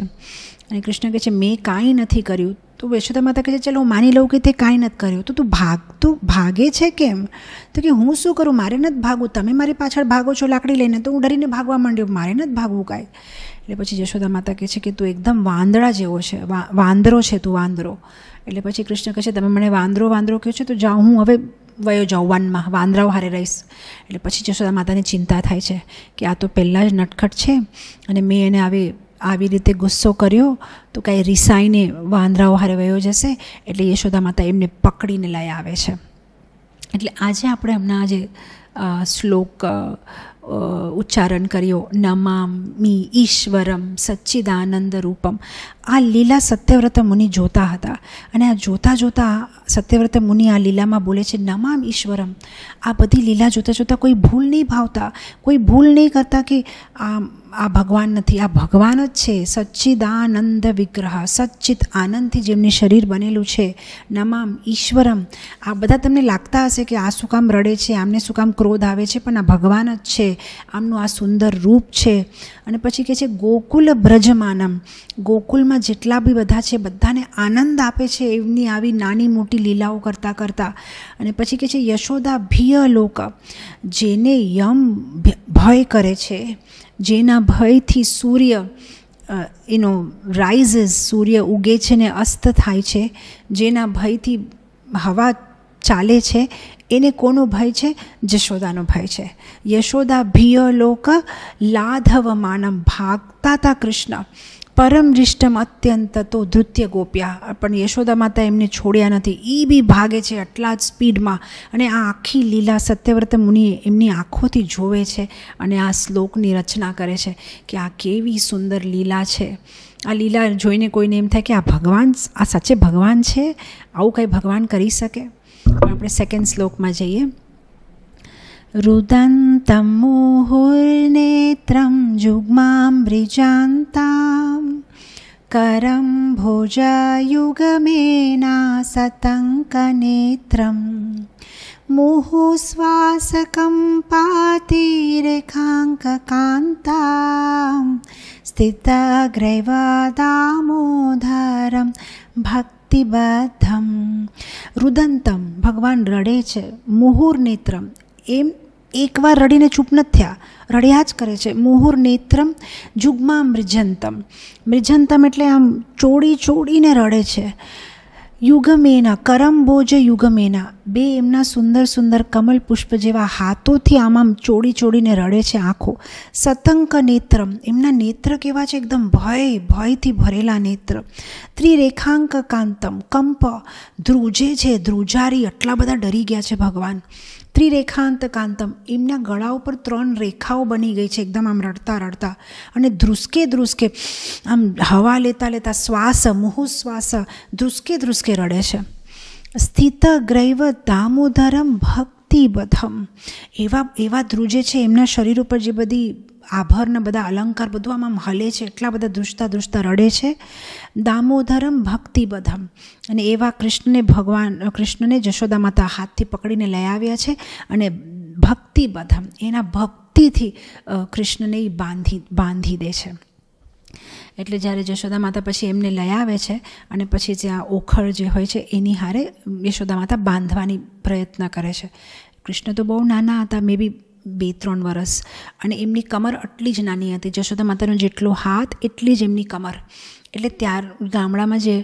અને કૃષ્ણ કહે છે મેં કાંઈ નથી કર્યું તો યશોદા માતા કહે છે ચાલો હું માની લઉં કે તે કાંઈ નથી કર્યું તો તું ભાગ તો ભાગે છે કેમ તો કે હું શું કરું મારે નથી ભાગવું તમે મારી પાછળ ભાગો છો લાકડી લઈને તો હું ડરીને ભાગવા માંડ્યો મારે નથી ભાગવું કાંઈ એટલે પછી યશોદા માતા કહે છે કે તું એકદમ વાંદરા જેવો છે વાંદરો છે તું વાંદરો એટલે પછી કૃષ્ણ કહે છે તમે મને વાંદરો વાંદરો કહ્યો છો તો જાઉં હું હવે વયો જાઉં વનમાં વાંદરાઓ હારે રહીશ એટલે પછી જશોદા માતાની ચિંતા થાય છે કે આ તો પહેલાં જ નટખટ છે અને મેં એને આવી આવી રીતે ગુસ્સો કર્યો તો કાંઈ રિસાઈને વાંદરાઓ હારે વયો જશે એટલે યશોદા માતા એમને પકડીને લઈ આવે છે એટલે આજે આપણે હમણાં જે શ્લોક ઉચ્ચારણ કર્યો નમામી ઈશ્વરમ સચ્ચિદાનંદ રૂપમ આ લીલા સત્યવ્રત મુનિ જોતા હતા અને આ જોતાં જોતાં સત્યવ્રત મુનિ આ લીલામાં બોલે છે નમામ ઈશ્વરમ આ બધી લીલા જોતાં જોતાં કોઈ ભૂલ નહીં ભાવતા કોઈ ભૂલ નહીં કરતા કે આ આ ભગવાન નથી આ ભગવાન જ છે સચ્ચિદાનંદ વિગ્રહ સચ્ચિત આનંદથી જેમની શરીર બનેલું છે નમામ ઈશ્વરમ આ બધા તમને લાગતા હશે કે આ શું કામ રડે છે આમને શું કામ ક્રોધ આવે છે પણ આ ભગવાન જ છે આમનું આ સુંદર રૂપ છે અને પછી કહે છે ગોકુલ બ્રજમાનમ ગોકુલમાં જેટલા બી બધા છે બધાને આનંદ આપે છે એમની આવી નાની મોટી લીલાઓ કરતાં કરતાં અને પછી કહે છે યશોદા ભિય લોક જેને યમ ભય કરે છે જેના ભયથી સૂર્ય એનો રાઇઝિસ સૂર્ય ઉગે છે ને અસ્ત થાય છે જેના ભયથી હવા ચાલે છે એને કોનો ભય છે જશોદાનો ભય છે યશોદા ભીય લોક લાધવમાનમ ભાગતા તા કૃષ્ણ પરમ રિષ્ટમ અત્યંત તો ધૃત્ય ગોપ્યા પણ યશોદા માતા એમને છોડ્યા નથી એ બી ભાગે છે આટલા જ સ્પીડમાં અને આ આખી લીલા સત્યવ્રત મુનિએ એમની આંખોથી જોવે છે અને આ શ્લોકની રચના કરે છે કે આ કેવી સુંદર લીલા છે આ લીલા જોઈને કોઈને એમ થાય કે આ ભગવાન આ સાચે ભગવાન છે આવું કંઈ ભગવાન કરી શકે આપણે સેકન્ડ શ્લોકમાં જઈએ रुदन्तं मुहुर्नेत्रं जुग्माम्बृजान्तां करं भुजयुगमेनासतङ्कनेत्रं मुहुस्वासकं पातिरेखाङ्ककान्तां स्थितग्रैव दामोदरं भक्तिबद्धं रुदन्तं भगवान् रडे च मुहुर्नेत्रम् એમ એકવાર રડીને ચૂપ નથી થયા રડ્યા જ કરે છે મુહુર નેત્રમ જુગમાં મૃજંતમ મૃજંતમ એટલે આમ ચોડી ચોડીને રડે છે યુગમેના કરમબોજ યુગમેના બે એમના સુંદર સુંદર કમલ પુષ્પ જેવા હાથોથી આમ આમ ચોડી ચોડીને રડે છે આંખો સતંક નેત્રમ એમના નેત્ર કેવા છે એકદમ ભય ભયથી ભરેલા નેત્ર ત્રિરેખાંક કાંતમ કંપ ધ્રુજે છે ધ્રુજારી આટલા બધા ડરી ગયા છે ભગવાન ત્રિરેખાંતકાંતમ એમના ગળા ઉપર ત્રણ રેખાઓ બની ગઈ છે એકદમ આમ રડતા રડતા અને ધ્રુસકે ધ્રુસકે આમ હવા લેતા લેતા શ્વાસ મુહુ શ્વાસ ધ્રુસકે ધ્રુસકે રડે છે સ્થિત ગ્રૈવ દામોદરમ બધમ એવા એવા ધ્રુજે છે એમના શરીર ઉપર જે બધી આભરણ બધા અલંકાર બધું આમાં હલે છે એટલા બધા દુષતા દુષતા રડે છે દામોધરમ ભક્તિ બધમ અને એવા કૃષ્ણને ભગવાન કૃષ્ણને જશોદા માતા હાથથી પકડીને લઈ આવ્યા છે અને ભક્તિ બધમ એના ભક્તિથી કૃષ્ણને બાંધી બાંધી દે છે એટલે જ્યારે જશોદા માતા પછી એમને લઈ આવે છે અને પછી જ્યાં ઓખર જે હોય છે એની હારે યશોદા માતા બાંધવાની પ્રયત્ન કરે છે કૃષ્ણ તો બહુ નાના હતા મેબી બે ત્રણ વરસ અને એમની કમર આટલી જ નાની હતી જશોદા માતાનો જેટલો હાથ એટલી જ એમની કમર એટલે ત્યાર ગામડામાં જે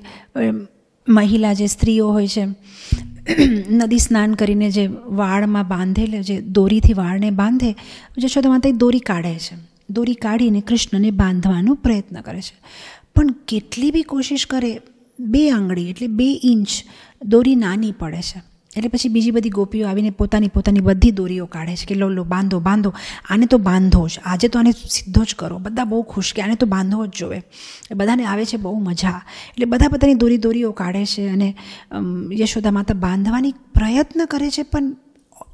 મહિલા જે સ્ત્રીઓ હોય છે નદી સ્નાન કરીને જે વાળમાં બાંધેલે જે દોરીથી વાળને બાંધે જશોદા માતા એ દોરી કાઢે છે દોરી કાઢીને કૃષ્ણને બાંધવાનો પ્રયત્ન કરે છે પણ કેટલી બી કોશિશ કરે બે આંગળી એટલે બે ઇંચ દોરી નાની પડે છે એટલે પછી બીજી બધી ગોપીઓ આવીને પોતાની પોતાની બધી દોરીઓ કાઢે છે કે લો લો બાંધો બાંધો આને તો બાંધો જ આજે તો આને સીધો જ કરો બધા બહુ ખુશ કે આને તો બાંધો જ જોવે એ બધાને આવે છે બહુ મજા એટલે બધા પોતાની દોરી દોરીઓ કાઢે છે અને યશોદા માતા બાંધવાની પ્રયત્ન કરે છે પણ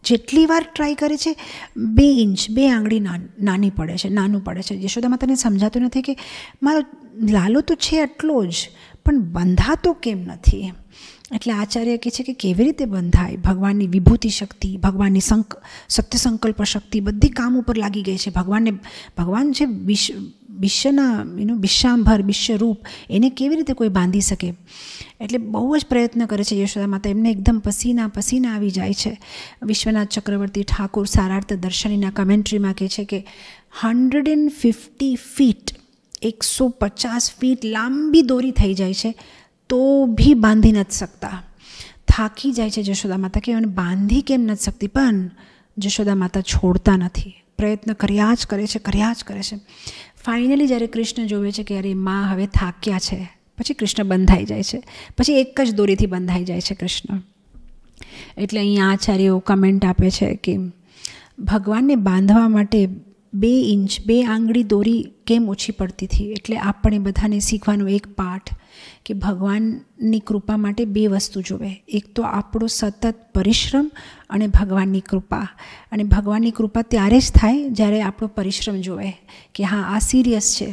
જેટલી વાર ટ્રાય કરે છે બે ઇંચ બે આંગળી નાની પડે છે નાનું પડે છે યશોદા માતાને સમજાતું નથી કે મારો લાલો તો છે એટલો જ પણ બંધાતો કેમ નથી એમ એટલે આચાર્ય કહે છે કે કેવી રીતે બંધાય ભગવાનની વિભૂતિ શક્તિ ભગવાનની સંક સત્ય સંકલ્પ શક્તિ બધી કામ ઉપર લાગી ગઈ છે ભગવાનને ભગવાન છે વિશ્વ વિશ્વના એનું વિશ્વાંભર વિશ્વરૂપ એને કેવી રીતે કોઈ બાંધી શકે એટલે બહુ જ પ્રયત્ન કરે છે યશોદા માતા એમને એકદમ પસીના પસીના આવી જાય છે વિશ્વનાથ ચક્રવર્તી ઠાકોર સારાર્થ દર્શનીના કમેન્ટ્રીમાં કહે છે કે હંડ્રેડ એન્ડ ફિફ્ટી ફીટ એકસો પચાસ ફીટ લાંબી દોરી થઈ જાય છે તો બી બાંધી નથી શકતા થાકી જાય છે જશોદા માતા કે એને બાંધી કેમ નથી શકતી પણ જશોદા માતા છોડતા નથી પ્રયત્ન કર્યા જ કરે છે કર્યા જ કરે છે ફાઇનલી જ્યારે કૃષ્ણ જોવે છે કે અરે મા હવે થાક્યા છે પછી કૃષ્ણ બંધાઈ જાય છે પછી એક જ દોરીથી બંધાઈ જાય છે કૃષ્ણ એટલે અહીંયા આચાર્યો કમેન્ટ આપે છે કે ભગવાનને બાંધવા માટે બે ઇંચ બે આંગળી દોરી કેમ ઓછી પડતી હતી એટલે આપણે બધાને શીખવાનો એક પાઠ કે ભગવાનની કૃપા માટે બે વસ્તુ જોવે એક તો આપણો સતત પરિશ્રમ અને ભગવાનની કૃપા અને ભગવાનની કૃપા ત્યારે જ થાય જ્યારે આપણો પરિશ્રમ જોવે કે હા આ સિરિયસ છે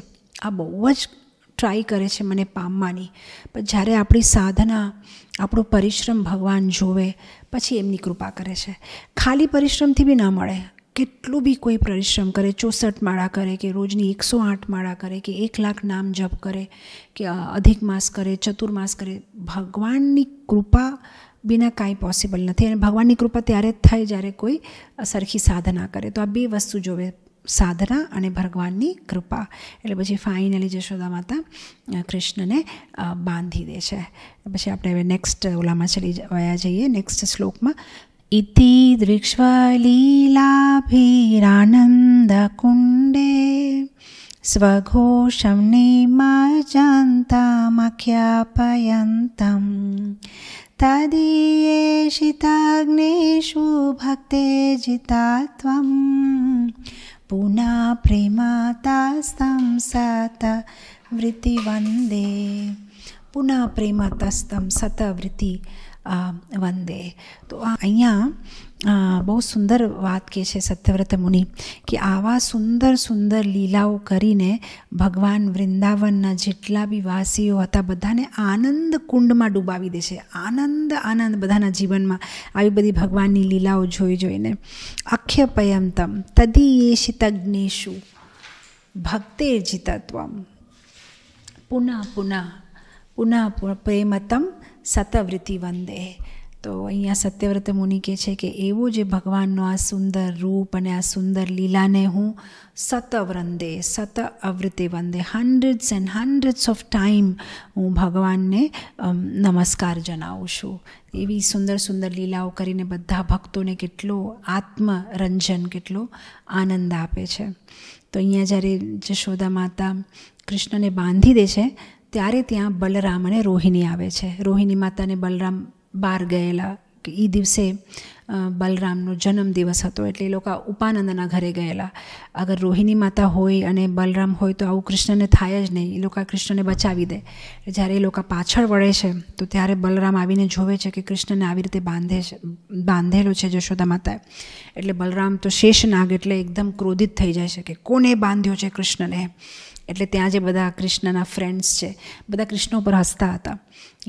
આ બહુ જ ટ્રાય કરે છે મને પામવાની પણ જ્યારે આપણી સાધના આપણો પરિશ્રમ ભગવાન જોવે પછી એમની કૃપા કરે છે ખાલી પરિશ્રમથી બી ન મળે કેટલું બી કોઈ પરિશ્રમ કરે ચોસઠ માળા કરે કે રોજની એકસો આઠ માળા કરે કે એક લાખ નામ જપ કરે કે અધિક માસ કરે ચતુર્માસ કરે ભગવાનની કૃપા બિના કાંઈ પોસિબલ નથી અને ભગવાનની કૃપા ત્યારે જ થાય જ્યારે કોઈ સરખી સાધના કરે તો આ બે વસ્તુ જોવે સાધના અને ભગવાનની કૃપા એટલે પછી ફાઇનલી જશોદા માતા કૃષ્ણને બાંધી દે છે પછી આપણે હવે નેક્સ્ટ ઓલામાં ચડી વયા જઈએ નેક્સ્ટ શ્લોકમાં इति दृक्ष्वलीलाभिरानन्दकुण्डे स्वघोषं निमजन्तमख्यापयन्तं तदीयेषिताग्नेष्ु भक्ते जिता त्वं पुनः प्रेमतास्तं सतवृत्तिवन्दे पुनः प्रेमतस्तं सतवृत्ति વંદે તો અહીંયા બહુ સુંદર વાત કહે છે સત્યવ્રત મુનિ કે આવા સુંદર સુંદર લીલાઓ કરીને ભગવાન વૃંદાવનના જેટલા બી વાસીઓ હતા બધાને આનંદ કુંડમાં ડૂબાવી દે છે આનંદ આનંદ બધાના જીવનમાં આવી બધી ભગવાનની લીલાઓ જોઈ જોઈને અખ્યપયંતમ તદીયેશિતજ્ઞેશુ ભક્તે જીતત્વમ પુનઃ પુનઃ પુનઃ પ્રેમતમ સતવૃત્તિ વંદે તો અહીંયા સત્યવ્રત મુનિ કહે છે કે એવો જે ભગવાનનો આ સુંદર રૂપ અને આ સુંદર લીલાને હું સતવ્રંદે સત અવૃત્તે વંદે hundreds and hundreds of time હું ભગવાનને નમસ્કાર જણાવું છું એવી સુંદર સુંદર લીલાઓ કરીને બધા ભક્તોને કેટલો આત્મરંજન કેટલો આનંદ આપે છે તો અહીંયા જ્યારે જશોદા માતા કૃષ્ણને બાંધી દે છે ત્યારે ત્યાં બલરામ અને રોહિણી આવે છે રોહિણી માતાને બલરામ બહાર ગયેલા કે એ દિવસે બલરામનો જન્મદિવસ હતો એટલે એ લોકો ઉપાનંદના ઘરે ગયેલા અગર રોહિણી માતા હોય અને બલરામ હોય તો આવું કૃષ્ણને થાય જ નહીં એ લોકો કૃષ્ણને બચાવી દે જ્યારે એ લોકો પાછળ વળે છે તો ત્યારે બલરામ આવીને જોવે છે કે કૃષ્ણને આવી રીતે બાંધે છે બાંધેલો છે જશોદા માતાએ એટલે બલરામ તો શેષ નાગ એટલે એકદમ ક્રોધિત થઈ જાય છે કે કોને બાંધ્યો છે કૃષ્ણને એટલે ત્યાં જે બધા કૃષ્ણના ફ્રેન્ડ્સ છે બધા કૃષ્ણ ઉપર હસતા હતા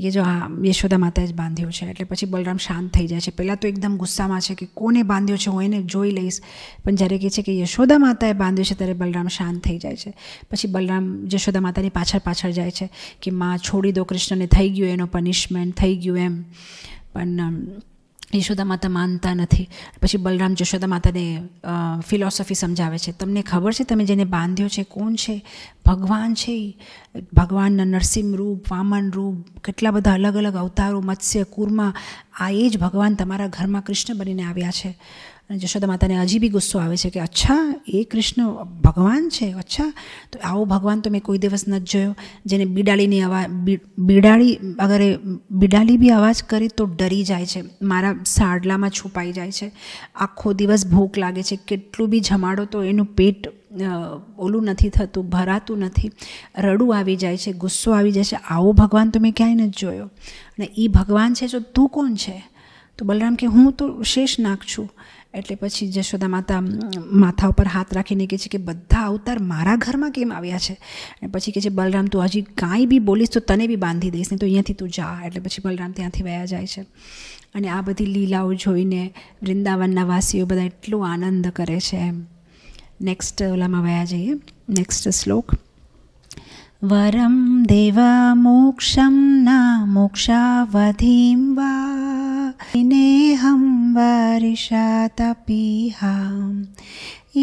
કે જો હા યશોદા માતાએ જ બાંધ્યું છે એટલે પછી બલરામ શાંત થઈ જાય છે પહેલાં તો એકદમ ગુસ્સામાં છે કે કોને બાંધ્યો છે હું એને જોઈ લઈશ પણ જ્યારે કહે છે કે યશોદા માતાએ બાંધ્યો છે ત્યારે બલરામ શાંત થઈ જાય છે પછી બલરામ યશોદા માતાની પાછળ પાછળ જાય છે કે માં છોડી દો કૃષ્ણને થઈ ગયું એનો પનિશમેન્ટ થઈ ગયું એમ પણ યશોદા માતા માનતા નથી પછી બલરામ જશોદા માતાને ફિલોસોફી સમજાવે છે તમને ખબર છે તમે જેને બાંધ્યો છે કોણ છે ભગવાન છે ભગવાનના નરસિંહ રૂપ વામન રૂપ કેટલા બધા અલગ અલગ અવતારો મત્સ્ય કુરમા આ એ જ ભગવાન તમારા ઘરમાં કૃષ્ણ બનીને આવ્યા છે અને જશોદા માતાને હજી બી ગુસ્સો આવે છે કે અચ્છા એ કૃષ્ણ ભગવાન છે અચ્છા તો આવો ભગવાન તો મેં કોઈ દિવસ નથી જોયો જેને બિડાલીની અવાજ બિડાળી અગર એ બિડાલી બી અવાજ કરે તો ડરી જાય છે મારા સાડલામાં છુપાઈ જાય છે આખો દિવસ ભૂખ લાગે છે કેટલું બી જમાડો તો એનું પેટ ઓલું નથી થતું ભરાતું નથી રડું આવી જાય છે ગુસ્સો આવી જાય છે આવો ભગવાન તો મેં ક્યાંય નથી જોયો અને એ ભગવાન છે જો તું કોણ છે તો બલરામ કે હું તો નાખ છું એટલે પછી જશોદા માતા માથા ઉપર હાથ રાખીને કહે છે કે બધા અવતાર મારા ઘરમાં કેમ આવ્યા છે અને પછી કહે છે બલરામ તું હજી કાંઈ બી બોલીશ તો તને બી બાંધી દઈશ ને તો અહીંયાથી તું જા એટલે પછી બલરામ ત્યાંથી વયા જાય છે અને આ બધી લીલાઓ જોઈને વૃંદાવનના વાસીઓ બધા એટલો આનંદ કરે છે એમ નેક્સ્ટ ઓલામાં વયા જઈએ નેક્સ્ટ શ્લોક વરમ દેવ મોક્ષમ ના મોક્ષાવધિમ વા નેહમ वर्षतपिहाम्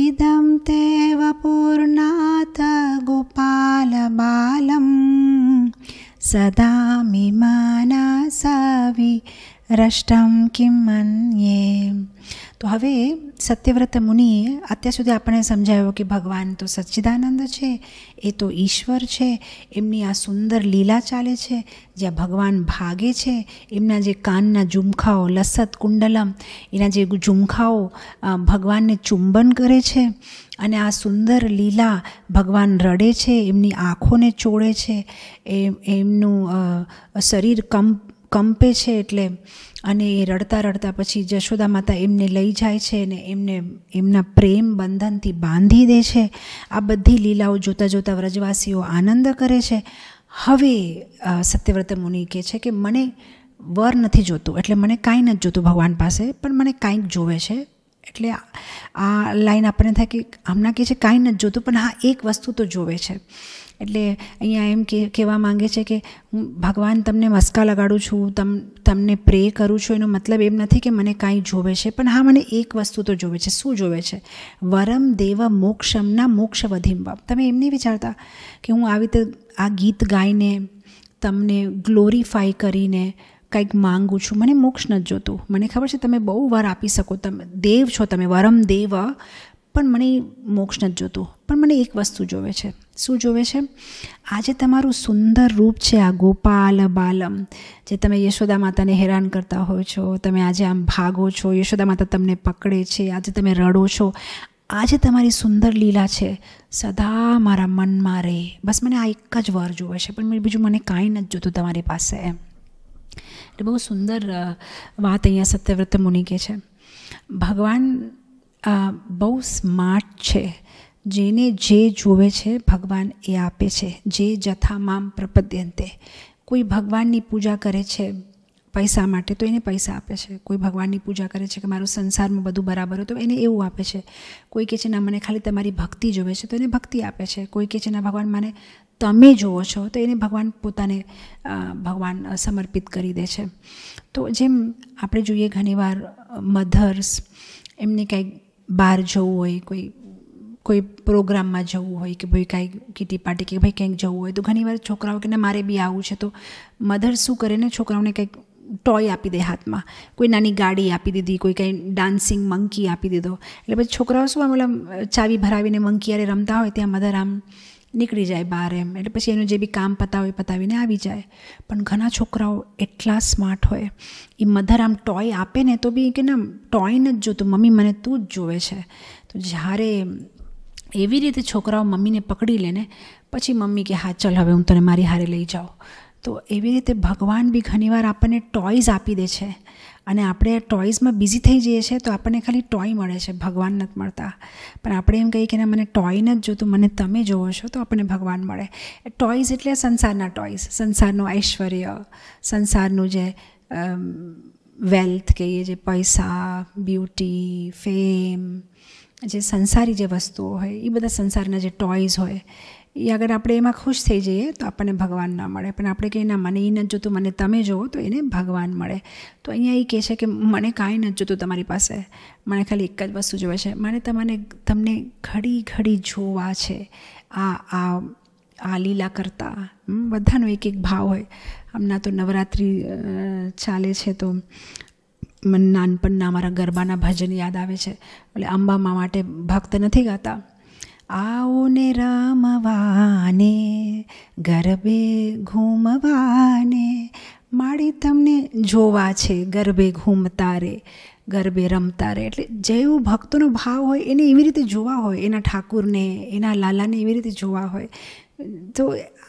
इदं ते वपूर्णाथ गोपालबालं सदा मिमानसवि રષ્ટમ કિમ મન્યે તો હવે સત્યવ્રત મુનિએ અત્યાર સુધી આપણે સમજાયો કે ભગવાન તો સચ્ચિદાનંદ છે એ તો ઈશ્વર છે એમની આ સુંદર લીલા ચાલે છે જ્યાં ભગવાન ભાગે છે એમના જે કાનના ઝુમખાઓ લસત કુંડલમ એના જે ઝુમખાઓ ભગવાનને ચુંબન કરે છે અને આ સુંદર લીલા ભગવાન રડે છે એમની આંખોને ચોળે છે એ એમનું શરીર કંપ કંપે છે એટલે અને એ રડતા રડતા પછી જશોદા માતા એમને લઈ જાય છે અને એમને એમના પ્રેમ બંધનથી બાંધી દે છે આ બધી લીલાઓ જોતાં જોતાં વ્રજવાસીઓ આનંદ કરે છે હવે સત્યવ્રત મુનિ કહે છે કે મને વર નથી જોતું એટલે મને કાંઈ નથી જોતું ભગવાન પાસે પણ મને કાંઈક જોવે છે એટલે આ લાઈન આપણને થાય કે હમણાં કહે છે કાંઈ નથી જોતું પણ હા એક વસ્તુ તો જોવે છે એટલે અહીંયા એમ કે કહેવા માંગે છે કે હું ભગવાન તમને મસ્કા લગાડું છું તમ તમને પ્રે કરું છું એનો મતલબ એમ નથી કે મને કાંઈ જોવે છે પણ હા મને એક વસ્તુ તો જોવે છે શું જોવે છે વરમ દેવ મોક્ષમના મોક્ષ વધીમ્બમ તમે એમ નહીં વિચારતા કે હું આવી રીતે આ ગીત ગાઈને તમને ગ્લોરીફાય કરીને કંઈક માંગુ છું મને મોક્ષ નથી જોતું મને ખબર છે તમે બહુ વર આપી શકો તમે દેવ છો તમે વરમ દેવ પણ મને મોક્ષ નથી જોતું પણ મને એક વસ્તુ જોવે છે શું જોવે છે આજે તમારું સુંદર રૂપ છે આ ગોપાલ બાલમ જે તમે યશોદા માતાને હેરાન કરતા હો છો તમે આજે આમ ભાગો છો યશોદા માતા તમને પકડે છે આજે તમે રડો છો આજે તમારી સુંદર લીલા છે સદા મારા મનમાં રહે બસ મને આ એક જ વર જોવે છે પણ બીજું મને કાંઈ નથી જોતું તમારી પાસે એમ એટલે બહુ સુંદર વાત અહીંયા સત્યવ્રત મુનિ કે છે ભગવાન આ બહુ સ્માર્ટ છે જેને જે જોવે છે ભગવાન એ આપે છે જે જથામામ પ્રપદ્યંતે કોઈ ભગવાનની પૂજા કરે છે પૈસા માટે તો એને પૈસા આપે છે કોઈ ભગવાનની પૂજા કરે છે કે મારું સંસારમાં બધું બરાબર હોય તો એને એવું આપે છે કોઈ કહે છે ના મને ખાલી તમારી ભક્તિ જોવે છે તો એને ભક્તિ આપે છે કોઈ કહે છે ના ભગવાન મને તમે જોવો છો તો એને ભગવાન પોતાને ભગવાન સમર્પિત કરી દે છે તો જેમ આપણે જોઈએ ઘણીવાર મધર્સ એમને કંઈક બહાર જવું હોય કોઈ કોઈ પ્રોગ્રામમાં જવું હોય કે ભાઈ કાંઈ કીટી પાર્ટી કે ભાઈ ક્યાંક જવું હોય તો ઘણી વાર છોકરાઓ કે મારે બી આવું છે તો મધર શું કરે ને છોકરાઓને કંઈક ટોય આપી દે હાથમાં કોઈ નાની ગાડી આપી દીધી કોઈ કંઈ ડાન્સિંગ મંકી આપી દીધો એટલે પછી છોકરાઓ શું આમ ચાવી ભરાવીને મંકી અરે રમતા હોય ત્યાં મધર આમ નીકળી જાય બહાર એમ એટલે પછી એનું જે બી કામ પતાવે પતાવીને આવી જાય પણ ઘણા છોકરાઓ એટલા સ્માર્ટ હોય એ મધર આમ ટોય આપે ને તો બી કે ના ટોયને જ જોતું મમ્મી મને તું જ જોવે છે તો જ્યારે એવી રીતે છોકરાઓ મમ્મીને પકડી લે ને પછી મમ્મી કે હા ચલ હવે હું તને મારી હારે લઈ જાઉં તો એવી રીતે ભગવાન બી ઘણીવાર આપણને ટોયઝ આપી દે છે અને આપણે ટોયઝમાં બિઝી થઈ જઈએ છીએ તો આપણને ખાલી ટોય મળે છે ભગવાન નથી મળતા પણ આપણે એમ કહીએ કે ના મને ટોય નથી જોતું મને તમે જોવો છો તો આપણને ભગવાન મળે ટોયઝ એટલે સંસારના ટોયઝ સંસારનું ઐશ્વર્ય સંસારનું જે વેલ્થ કહીએ જે પૈસા બ્યુટી ફેમ જે સંસારી જે વસ્તુઓ હોય એ બધા સંસારના જે ટોયઝ હોય એ અગર આપણે એમાં ખુશ થઈ જઈએ તો આપણને ભગવાન ના મળે પણ આપણે કહીએ ના મને એ નથી જોતું મને તમે જોવો તો એને ભગવાન મળે તો અહીંયા એ કહે છે કે મને કાંઈ નથી જોતું તમારી પાસે મને ખાલી એક જ વસ્તુ જોવે છે મને તમને તમને ઘડી ઘડી જોવા છે આ આ આ લીલા કરતા બધાનો એક એક ભાવ હોય હમણાં તો નવરાત્રિ ચાલે છે તો મને નાનપણના અમારા ગરબાના ભજન યાદ આવે છે એટલે અંબામાં માટે ભક્ત નથી ગાતા આવોને રમવાને ગરબે ઘૂમવાને માળી તમને જોવા છે ગરબે ઘૂમતા રે ગરબે રમતા રહે એટલે જેવું ભક્તોનો ભાવ હોય એને એવી રીતે જોવા હોય એના ઠાકુરને એના લાલાને એવી રીતે જોવા હોય તો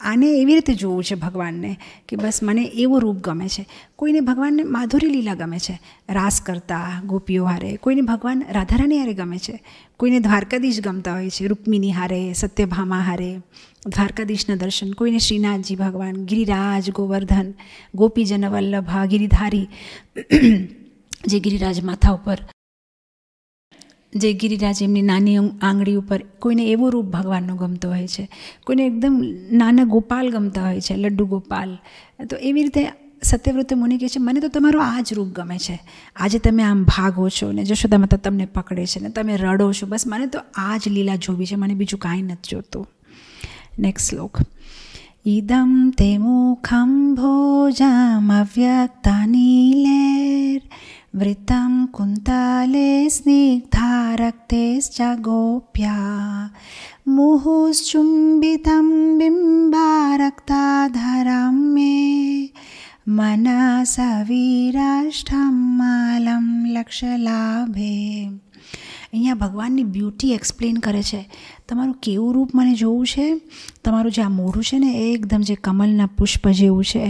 આને એવી રીતે જોવું છે ભગવાનને કે બસ મને એવો રૂપ ગમે છે કોઈને ભગવાનને માધુરી લીલા ગમે છે રાસ કરતા ગોપીઓ હારે કોઈને ભગવાન રાધારાની હારે ગમે છે કોઈને દ્વારકાધીશ ગમતા હોય છે રૂકમિની હારે સત્યભામા હારે દ્વારકાધીશના દર્શન કોઈને શ્રીનાથજી ભગવાન ગિરિરાજ ગોવર્ધન ગોપીજન વલ્લભા ગિરિધારી જે ગિરિરાજ માથા ઉપર જે ગિરિરાજ એમની નાની આંગળી ઉપર કોઈને એવો રૂપ ભગવાનનો ગમતો હોય છે કોઈને એકદમ નાના ગોપાલ ગમતા હોય છે લડ્ડુ ગોપાલ તો એવી રીતે સત્યવ્રત મુનિ કહે છે મને તો તમારો આ જ રૂપ ગમે છે આજે તમે આમ ભાગો છો ને જશોદા માતા તમને પકડે છે ને તમે રડો છો બસ મને તો આ જ લીલા જોવી છે મને બીજું કાંઈ નથી જોતું નેક્સ્ટ શ્લોક ઈદમ તે મુખમ ભોજામ વ્યક્તા નીલે वृत्तं कुन्ताले स्निग्धारक्तेश्च गोप्या मुहुश्चुम्बितं बिम्बारक्ताधरं मे मनसवीराष्ठं मालं लक्षलाभे અહીંયા ભગવાનની બ્યુટી એક્સપ્લેન કરે છે તમારું કેવું રૂપ મને જોવું છે તમારું જે આ મોઢું છે ને એ એકદમ જે કમલના પુષ્પ જેવું છે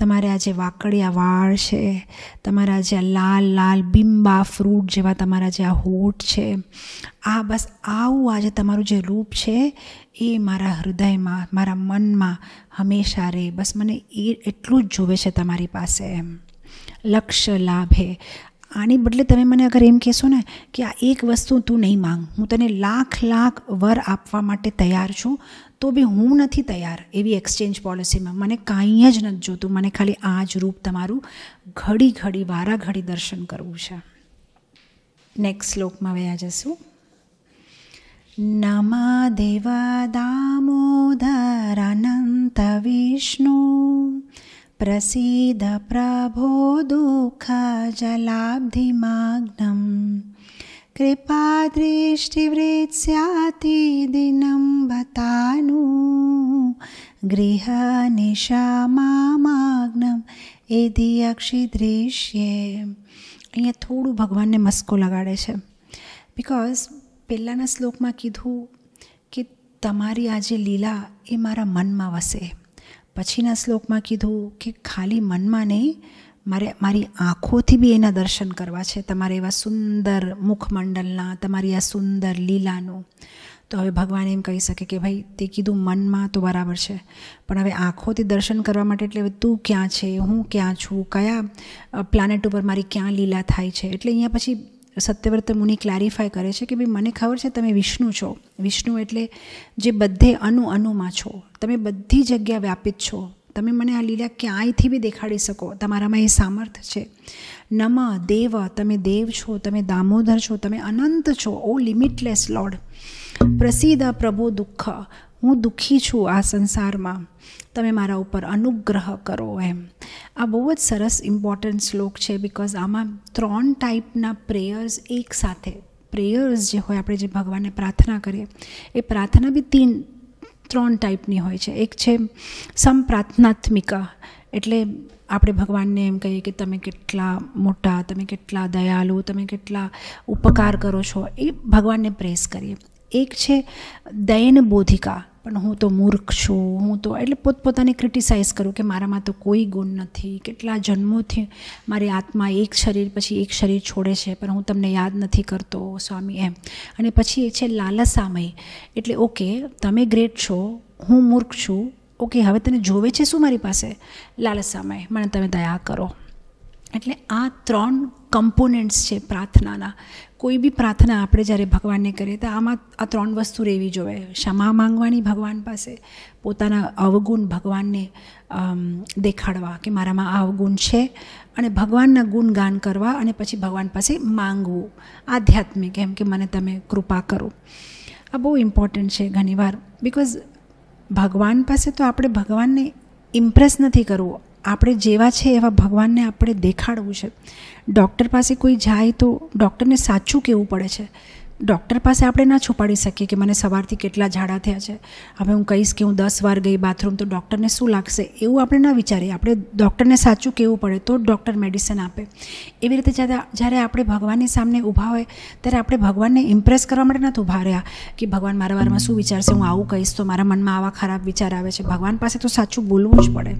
તમારે આ જે વાકડિયા વાળ છે તમારા જે આ લાલ લાલ બિંબા ફ્રૂટ જેવા તમારા જે આ હોઠ છે આ બસ આવું આજે તમારું જે રૂપ છે એ મારા હૃદયમાં મારા મનમાં હંમેશા રહે બસ મને એ એટલું જ જોવે છે તમારી પાસે એમ લક્ષ્ય લાભે આની બદલે તમે મને અગર એમ કહેશો ને કે આ એક વસ્તુ તું નહીં માંગ હું તને લાખ લાખ વર આપવા માટે તૈયાર છું તો બી હું નથી તૈયાર એવી એક્સચેન્જ પોલિસીમાં મને કાંઈ જ નથી જોતું મને ખાલી આ જ રૂપ તમારું ઘડી ઘડી વારા ઘડી દર્શન કરવું છે નેક્સ્ટ શ્લોકમાં વયા જશું नमा વિષ્ણુ પ્રભો દુઃખ प्रसीद प्रभो दुःखजलाब्धिमाग्नं कृपादृष्टिवृत्स्याति दिनं भतानु ગૃહનિશામાગ્નમ એ દિયક્ષી દૃશ્યે અહીંયા થોડું ભગવાનને મસ્કો લગાડે છે બિકોઝ પહેલાંના શ્લોકમાં કીધું કે તમારી આ જે લીલા એ મારા મનમાં વસે પછીના શ્લોકમાં કીધું કે ખાલી મનમાં નહીં મારે મારી આંખોથી બી એના દર્શન કરવા છે તમારે એવા સુંદર મુખમંડલના તમારી આ સુંદર લીલાનું તો હવે ભગવાન એમ કહી શકે કે ભાઈ તે કીધું મનમાં તો બરાબર છે પણ હવે આંખોથી દર્શન કરવા માટે એટલે તું ક્યાં છે હું ક્યાં છું કયા પ્લાનેટ ઉપર મારી ક્યાં લીલા થાય છે એટલે અહીંયા પછી સત્યવ્રત મુનિ ક્લેરિફાય કરે છે કે ભાઈ મને ખબર છે તમે વિષ્ણુ છો વિષ્ણુ એટલે જે બધે અનુ અનુમાં છો તમે બધી જગ્યા વ્યાપિત છો તમે મને આ લીલા ક્યાંયથી બી દેખાડી શકો તમારામાં એ સામર્થ છે નમ દેવ તમે દેવ છો તમે દામોદર છો તમે અનંત છો ઓ લિમિટલેસ લોર્ડ પ્રસિદ્ધ પ્રભુ દુઃખ હું દુઃખી છું આ સંસારમાં તમે મારા ઉપર અનુગ્રહ કરો એમ આ બહુ જ સરસ ઇમ્પોર્ટન્ટ શ્લોક છે બિકોઝ આમાં ત્રણ ટાઈપના પ્રેયર્સ એક સાથે પ્રેયર્સ જે હોય આપણે જે ભગવાનને પ્રાર્થના કરીએ એ પ્રાર્થના બી તીન ત્રણ ટાઈપની હોય છે એક છે સમ પ્રાર્થનાત્મિકા એટલે આપણે ભગવાનને એમ કહીએ કે તમે કેટલા મોટા તમે કેટલા દયાલુ તમે કેટલા ઉપકાર કરો છો એ ભગવાનને પ્રેસ કરીએ એક છે દયન બોધિકા પણ હું તો મૂર્ખ છું હું તો એટલે પોતપોતાને ક્રિટિસાઇઝ કરું કે મારામાં તો કોઈ ગુણ નથી કેટલા જન્મોથી મારી આત્મા એક શરીર પછી એક શરીર છોડે છે પણ હું તમને યાદ નથી કરતો સ્વામી એમ અને પછી એ છે લાલસામય એટલે ઓકે તમે ગ્રેટ છો હું મૂર્ખ છું ઓકે હવે તને જોવે છે શું મારી પાસે લાલસામય મને તમે દયા કરો એટલે આ ત્રણ કમ્પોનન્ટ્સ છે પ્રાર્થનાના કોઈ બી પ્રાર્થના આપણે જ્યારે ભગવાનને કરીએ તો આમાં આ ત્રણ વસ્તુ રહેવી જોઈએ ક્ષમા માંગવાની ભગવાન પાસે પોતાના અવગુણ ભગવાનને દેખાડવા કે મારામાં આ અવગુણ છે અને ભગવાનના ગુણગાન કરવા અને પછી ભગવાન પાસે માંગવું આધ્યાત્મિક એમ કે મને તમે કૃપા કરો આ બહુ ઇમ્પોર્ટન્ટ છે ઘણીવાર બિકોઝ ભગવાન પાસે તો આપણે ભગવાનને ઇમ્પ્રેસ નથી કરવું આપણે જેવા છે એવા ભગવાનને આપણે દેખાડવું છે ડૉક્ટર પાસે કોઈ જાય તો ડૉક્ટરને સાચું કહેવું પડે છે ડૉક્ટર પાસે આપણે ના છુપાડી શકીએ કે મને સવારથી કેટલા ઝાડા થયા છે હવે હું કહીશ કે હું દસ વાર ગઈ બાથરૂમ તો ડૉક્ટરને શું લાગશે એવું આપણે ના વિચારીએ આપણે ડૉક્ટરને સાચું કહેવું પડે તો ડૉક્ટર મેડિસિન આપે એવી રીતે જ્યારે આપણે ભગવાનની સામે ઊભા હોય ત્યારે આપણે ભગવાનને ઇમ્પ્રેસ કરવા માટે નથી ઊભા રહ્યા કે ભગવાન મારા વારમાં શું વિચારશે હું આવું કહીશ તો મારા મનમાં આવા ખરાબ વિચાર આવે છે ભગવાન પાસે તો સાચું બોલવું જ પડે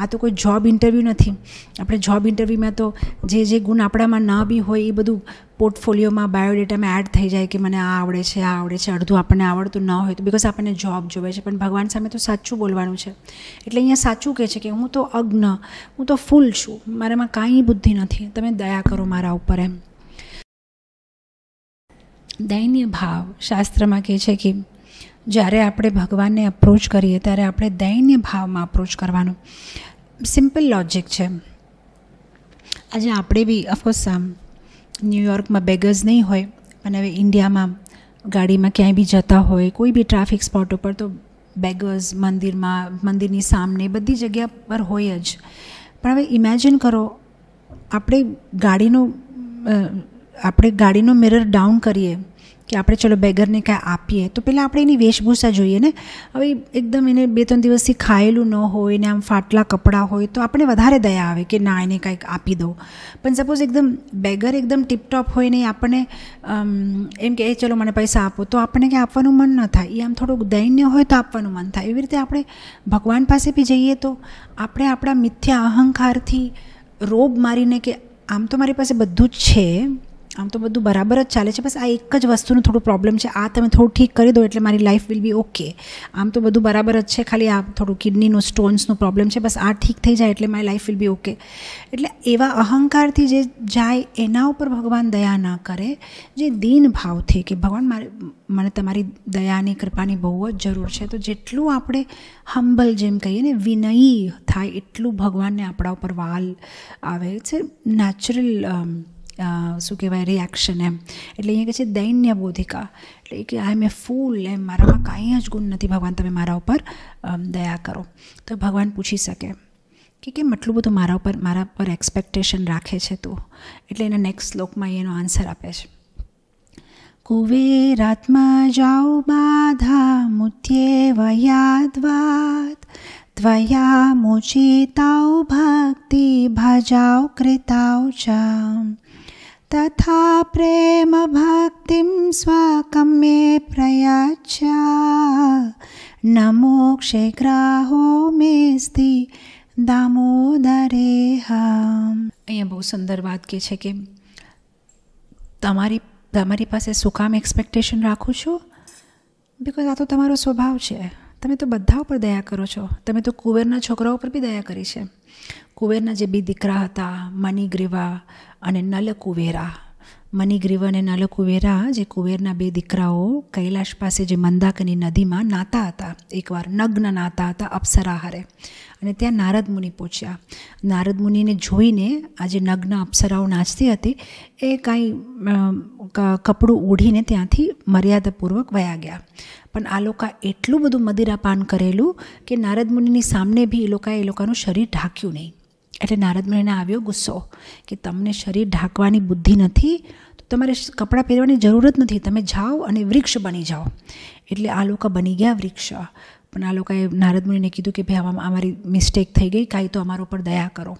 આ તો કોઈ જોબ ઇન્ટરવ્યૂ નથી આપણે જોબ ઇન્ટરવ્યૂમાં તો જે જે ગુણ આપણામાં ન બી હોય એ બધું પોર્ટફોલિયોમાં બાયોડેટામાં એડ થઈ જાય કે મને આ આવડે છે આ આવડે છે અડધું આપણને આવડતું ન હોય તો બિકોઝ આપણને જોબ જોવે છે પણ ભગવાન સામે તો સાચું બોલવાનું છે એટલે અહીંયા સાચું કહે છે કે હું તો અગ્ન હું તો ફૂલ છું મારામાં કાંઈ બુદ્ધિ નથી તમે દયા કરો મારા ઉપર એમ દૈન્ય ભાવ શાસ્ત્રમાં કહે છે કે જ્યારે આપણે ભગવાનને અપ્રોચ કરીએ ત્યારે આપણે દૈન્ય ભાવમાં અપ્રોચ કરવાનું સિમ્પલ લોજિક છે આજે આપણે બી અફકોર્સ આમ ન્યુયોર્કમાં બેગર્સ નહીં હોય અને હવે ઇન્ડિયામાં ગાડીમાં ક્યાંય બી જતા હોય કોઈ બી ટ્રાફિક સ્પોટ ઉપર તો બેગર્સ મંદિરમાં મંદિરની સામને બધી જગ્યા પર હોય જ પણ હવે ઇમેજિન કરો આપણે ગાડીનું આપણે ગાડીનો મિરર ડાઉન કરીએ કે આપણે ચલો બેગરને કાંઈ આપીએ તો પહેલાં આપણે એની વેશભૂષા જોઈએ ને હવે એકદમ એને બે ત્રણ દિવસથી ખાયેલું ન હોય ને આમ ફાટલા કપડાં હોય તો આપણે વધારે દયા આવે કે ના એને કાંઈક આપી દો પણ સપોઝ એકદમ બેગર એકદમ ટીપટોપ હોય ને આપણને એમ કે એ ચલો મને પૈસા આપો તો આપણને કંઈ આપવાનું મન ન થાય એ આમ થોડુંક દૈન્ય હોય તો આપવાનું મન થાય એવી રીતે આપણે ભગવાન પાસે બી જઈએ તો આપણે આપણા મિથ્યા અહંકારથી રોબ મારીને કે આમ તો મારી પાસે બધું જ છે આમ તો બધું બરાબર જ ચાલે છે બસ આ એક જ વસ્તુનું થોડું પ્રોબ્લેમ છે આ તમે થોડું ઠીક કરી દો એટલે મારી લાઈફ વિલ બી ઓકે આમ તો બધું બરાબર જ છે ખાલી આ થોડું કિડનીનું સ્ટોન્સનું પ્રોબ્લેમ છે બસ આ ઠીક થઈ જાય એટલે મારી લાઈફ વિલ બી ઓકે એટલે એવા અહંકારથી જે જાય એના ઉપર ભગવાન દયા ના કરે જે દીન ભાવથી કે ભગવાન મારે મને તમારી દયાની કૃપાની બહુ જ જરૂર છે તો જેટલું આપણે હમ્બલ જેમ કહીએ ને વિનયી થાય એટલું ભગવાનને આપણા ઉપર વાલ આવે છે નેચરલ શું કહેવાય રિએક્શન એમ એટલે અહીંયા કહે છે દૈન્ય બોધિકા એટલે કે આઈ એમ ફૂલ એમ મારામાં કાંઈ જ ગુણ નથી ભગવાન તમે મારા ઉપર દયા કરો તો ભગવાન પૂછી શકે કે કેમ આટલું બધું મારા ઉપર મારા પર એક્સપેક્ટેશન રાખે છે તું એટલે એના નેક્સ્ટ શ્લોકમાં એનો આન્સર આપે છે કુવેરાત્મા જાઉ બાધા મુધ્યે વયાદ્વાત ત્વયા મુચિતાઉ ભક્તિ ભજાઉ કૃતાઉ ચ तथा प्रेमभक्तिं स्वाकं मे प्रयाच न मोक्षे ग्राहो मेऽस्ति દામોદરેહ અહીંયા બહુ સુંદર વાત કે છે કે તમારી તમારી પાસે શું કામ એક્સપેક્ટેશન રાખું છું બિકોઝ આ તો તમારો સ્વભાવ છે તમે તો બધા ઉપર દયા કરો છો તમે તો કુવેરના છોકરાઓ ઉપર બી દયા કરી છે કુવેરના જે બી દીકરા હતા મની ગ્રીવા અને નલકુવેરા મનીગ્રીવ અને નલકુવેરા જે કુવેરના બે દીકરાઓ કૈલાશ પાસે જે મંદાકની નદીમાં નાતા હતા એકવાર નગ્ન નાતા હતા અપ્સરા અને ત્યાં નારદ મુનિ પૂછ્યા નારદ મુનિને જોઈને આ જે નગ્ન અપ્સરાઓ નાચતી હતી એ કાંઈ કપડું ઓઢીને ત્યાંથી મર્યાદાપૂર્વક વયા ગયા પણ આ લોકો એટલું બધું મદિરાપાન કરેલું કે નારદ મુનિની સામે બી એ લોકોએ એ લોકોનું શરીર ઢાંક્યું નહીં એટલે નારદ મુનિને આવ્યો ગુસ્સો કે તમને શરીર ઢાંકવાની બુદ્ધિ નથી તો તમારે કપડાં પહેરવાની જરૂર જ નથી તમે જાઓ અને વૃક્ષ બની જાઓ એટલે આ લોકો બની ગયા વૃક્ષ પણ આ લોકોએ નારદ મુનિને કીધું કે ભાઈ આમાં અમારી મિસ્ટેક થઈ ગઈ કાંઈ તો અમારા ઉપર દયા કરો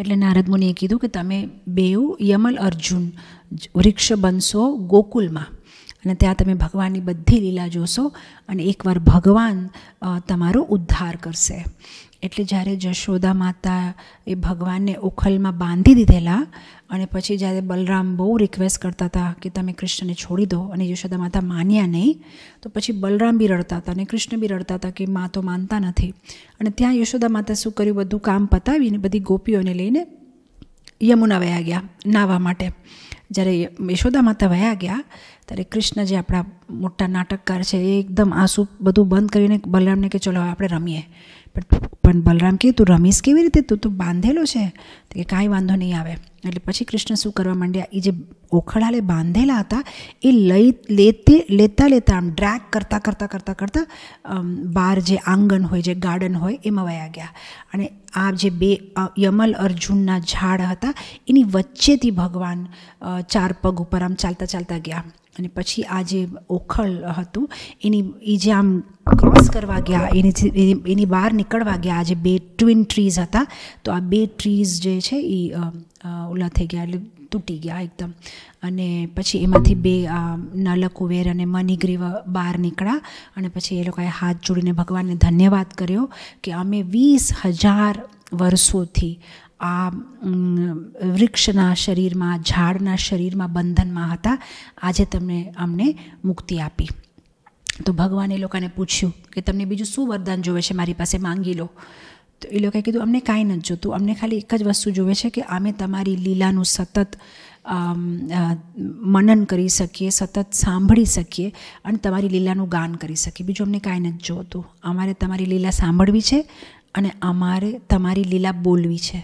એટલે નારદ મુનિએ કીધું કે તમે બેઉ યમલ અર્જુન વૃક્ષ બનશો ગોકુલમાં અને ત્યાં તમે ભગવાનની બધી લીલા જોશો અને એકવાર ભગવાન તમારો ઉદ્ધાર કરશે એટલે જ્યારે જશોદા માતા એ ભગવાનને ઓખલમાં બાંધી દીધેલા અને પછી જ્યારે બલરામ બહુ રિક્વેસ્ટ કરતા હતા કે તમે કૃષ્ણને છોડી દો અને યશોદા માતા માન્યા નહીં તો પછી બલરામ બી રડતા હતા અને કૃષ્ણ બી રડતા હતા કે મા તો માનતા નથી અને ત્યાં યશોદા માતા શું કર્યું બધું કામ પતાવીને બધી ગોપીઓને લઈને યમુના વયા ગયા નાહવા માટે જ્યારે યશોદા માતા વયા ગયા ત્યારે કૃષ્ણ જે આપણા મોટા નાટકકાર છે એ એકદમ આંસુ બધું બંધ કરીને બલરામને કે ચલો આપણે રમીએ પણ પણ બલરામ કહે તું રમીશ કેવી રીતે તું તો બાંધેલો છે કે કાંઈ વાંધો નહીં આવે એટલે પછી કૃષ્ણ શું કરવા માંડ્યા એ જે ઓખડાલે બાંધેલા હતા એ લઈ લેતે લેતા લેતા આમ ડ્રેક કરતાં કરતાં કરતાં કરતાં બહાર જે આંગણ હોય જે ગાર્ડન હોય એમાં વયા ગયા અને આ જે બે યમલ અર્જુનના ઝાડ હતા એની વચ્ચેથી ભગવાન ચાર પગ ઉપર આમ ચાલતા ચાલતા ગયા અને પછી આ જે ઓખળ હતું એની એ જે આમ ક્રોસ કરવા ગયા એની એની બહાર નીકળવા ગયા આ જે બે ટ્વિન ટ્રીઝ હતા તો આ બે ટ્રીઝ જે છે એ ઓલા થઈ ગયા એટલે તૂટી ગયા એકદમ અને પછી એમાંથી બે નલ કુબેર અને મનીગ્રીવ બહાર નીકળ્યા અને પછી એ લોકોએ હાથ જોડીને ભગવાનને ધન્યવાદ કર્યો કે અમે વીસ હજાર વર્ષોથી આ વૃક્ષના શરીરમાં ઝાડના શરીરમાં બંધનમાં હતા આજે તમને અમને મુક્તિ આપી તો ભગવાને એ લોકોને પૂછ્યું કે તમને બીજું શું વરદાન જોવે છે મારી પાસે માંગી લો તો એ લોકોએ કીધું અમને કાંઈ નથી જોતું અમને ખાલી એક જ વસ્તુ જોવે છે કે અમે તમારી લીલાનું સતત મનન કરી શકીએ સતત સાંભળી શકીએ અને તમારી લીલાનું ગાન કરી શકીએ બીજું અમને કાંઈ નથી જોતું અમારે તમારી લીલા સાંભળવી છે અને અમારે તમારી લીલા બોલવી છે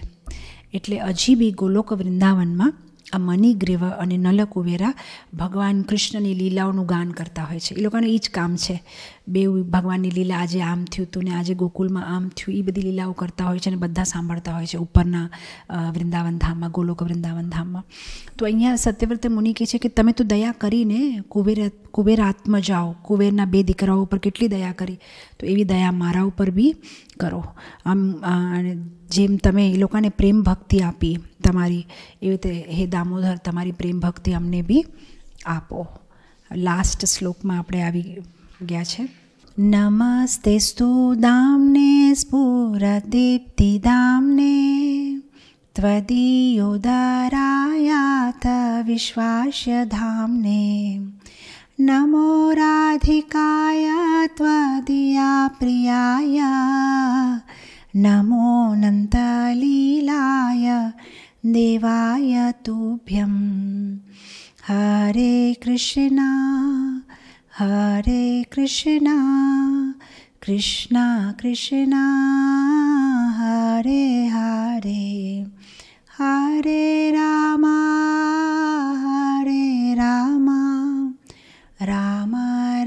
એટલે અજીબી ગોલોક વૃંદાવનમાં આ મણિગ્રીવ અને નલક ઉવેરા ભગવાન કૃષ્ણની લીલાઓનું ગાન કરતા હોય છે એ લોકોનું એ જ કામ છે બે ભગવાનની લીલા આજે આમ થયું તું ને આજે ગોકુલમાં આમ થયું એ બધી લીલાઓ કરતા હોય છે અને બધા સાંભળતા હોય છે ઉપરના વૃંદાવન ધામમાં ગોલોક વૃંદાવન ધામમાં તો અહીંયા સત્યવ્રત મુનિ કહે છે કે તમે તો દયા કરીને કુબેર કુબેર કુબેરાત્મ જાઓ કુબેરના બે દીકરાઓ ઉપર કેટલી દયા કરી તો એવી દયા મારા ઉપર બી કરો આમ જેમ તમે એ લોકોને પ્રેમ ભક્તિ આપી તમારી એવી રીતે હે દામોદર તમારી પ્રેમ ભક્તિ અમને બી આપો લાસ્ટ શ્લોકમાં આપણે આવી ગયા છે નમસ્તેસ્તુ દામને સ્ફુરદીપ્તિદામને ત્વદીયોદરાયાત વિશ્વાસ્ય ધામને નમો રાધિકાય ત્વદીયા પ્રિયાય નમો નંતલીલાય દેવાય તુભ્યમ હરે કૃષ્ણ હરે કૃષ્ણ કૃષ્ણ કૃષ્ણ હરે હરે હરે રામ હરે રામ રામ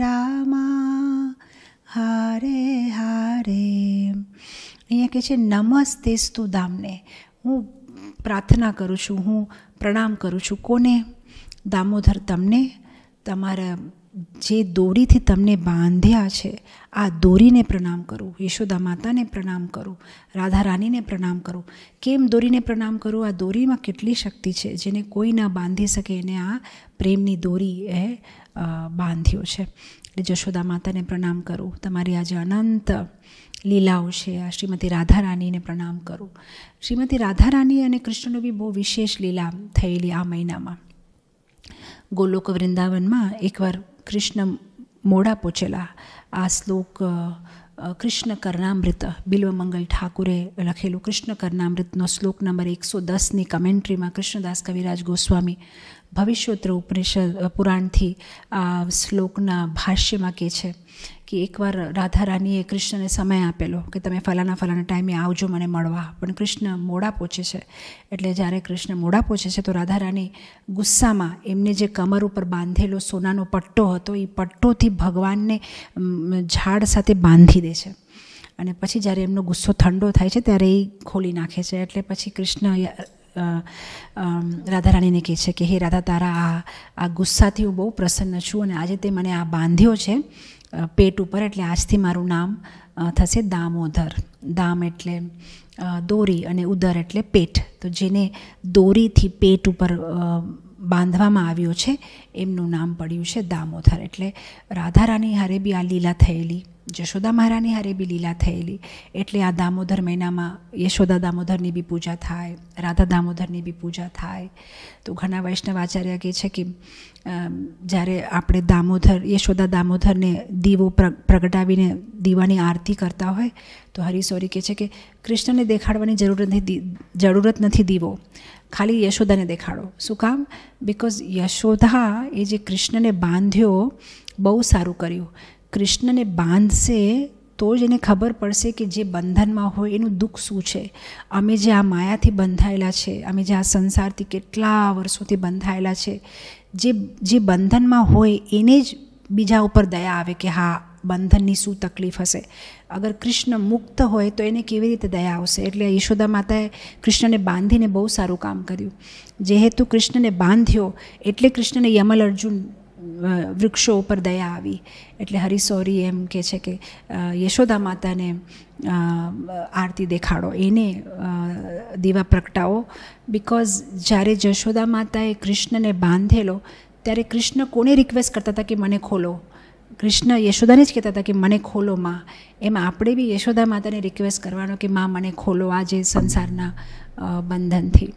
રામ હરે હરે અહીંયા કહે છે નમસ્તે સ્તુદામને હું પ્રાર્થના કરું છું હું પ્રણામ કરું છું કોને દામોદર તમને તમારા જે દોરીથી તમને બાંધ્યા છે આ દોરીને પ્રણામ કરું યશોદા માતાને પ્રણામ કરું રાધા રાણીને પ્રણામ કરું કેમ દોરીને પ્રણામ કરું આ દોરીમાં કેટલી શક્તિ છે જેને કોઈ ના બાંધી શકે એને આ પ્રેમની દોરી એ બાંધ્યો છે એટલે જશોદા માતાને પ્રણામ કરું તમારી આજે અનંત લીલાઓ છે આ શ્રીમતી રાધા રાણીને પ્રણામ કરું શ્રીમતી રાધા રાણી અને કૃષ્ણનો બી બહુ વિશેષ લીલા થયેલી આ મહિનામાં ગોલોક વૃંદાવનમાં એકવાર કૃષ્ણ મોડા પોચેલા આ શ્લોક કૃષ્ણ કર્ણામૃત બિલ્વમંગલ ઠાકુરે લખેલું કૃષ્ણ કર્ણામૃતનો શ્લોક નંબર એકસો દસની કમેન્ટ્રીમાં કૃષ્ણદાસ કવિરાજ ગોસ્વામી ભવિષ્યોત્ર ઉપનિષદ પુરાણથી આ શ્લોકના ભાષ્યમાં કહે છે કે એકવાર રાધા રાણીએ કૃષ્ણને સમય આપેલો કે તમે ફલાના ફલાના ટાઈમે આવજો મને મળવા પણ કૃષ્ણ મોડા પહોંચે છે એટલે જ્યારે કૃષ્ણ મોડા પહોંચે છે તો રાધારાની ગુસ્સામાં એમને જે કમર ઉપર બાંધેલો સોનાનો પટ્ટો હતો એ પટ્ટોથી ભગવાનને ઝાડ સાથે બાંધી દે છે અને પછી જ્યારે એમનો ગુસ્સો ઠંડો થાય છે ત્યારે એ ખોલી નાખે છે એટલે પછી કૃષ્ણ રાધારાણીને કહે છે કે હે રાધા તારા આ આ ગુસ્સાથી હું બહુ પ્રસન્ન છું અને આજે તે મને આ બાંધ્યો છે પેટ ઉપર એટલે આજથી મારું નામ થશે દામોદર દામ એટલે દોરી અને ઉદર એટલે પેટ તો જેને દોરીથી પેટ ઉપર બાંધવામાં આવ્યો છે એમનું નામ પડ્યું છે દામોદર એટલે રાધા રાની હારે બી આ લીલા થયેલી જશોદા મહારાની હારે બી લીલા થયેલી એટલે આ દામોદર મહિનામાં યશોદા દામોદરની બી પૂજા થાય રાધા દામોદરની બી પૂજા થાય તો ઘણા વૈષ્ણવ આચાર્ય કહે છે કે જ્યારે આપણે દામોદર યશોદા દામોદરને દીવો પ્રગટાવીને દીવાની આરતી કરતા હોય તો હરિસોરી કહે છે કે કૃષ્ણને દેખાડવાની જરૂર નથી જરૂરત નથી દીવો ખાલી યશોદાને દેખાડો શું કામ બિકોઝ યશોદા એ જે કૃષ્ણને બાંધ્યો બહુ સારું કર્યું કૃષ્ણને બાંધશે તો જ એને ખબર પડશે કે જે બંધનમાં હોય એનું દુઃખ શું છે અમે જે આ માયાથી બંધાયેલા છે અમે જે આ સંસારથી કેટલા વર્ષોથી બંધાયેલા છે જે જે બંધનમાં હોય એને જ બીજા ઉપર દયા આવે કે હા બંધનની શું તકલીફ હશે અગર કૃષ્ણ મુક્ત હોય તો એને કેવી રીતે દયા આવશે એટલે યશોદા માતાએ કૃષ્ણને બાંધીને બહુ સારું કામ કર્યું જે હેતુ કૃષ્ણને બાંધ્યો એટલે કૃષ્ણને યમલ અર્જુન વૃક્ષો ઉપર દયા આવી એટલે હરિસોરી એમ કે છે કે યશોદા માતાને આરતી દેખાડો એને દીવા પ્રગટાવો બિકોઝ જ્યારે યશોદા માતાએ કૃષ્ણને બાંધેલો ત્યારે કૃષ્ણ કોને રિક્વેસ્ટ કરતા હતા કે મને ખોલો કૃષ્ણ યશોદાને જ કહેતા હતા કે મને ખોલો માં એમ આપણે બી યશોદા માતાને રિક્વેસ્ટ કરવાનો કે માં મને ખોલો આજે સંસારના બંધનથી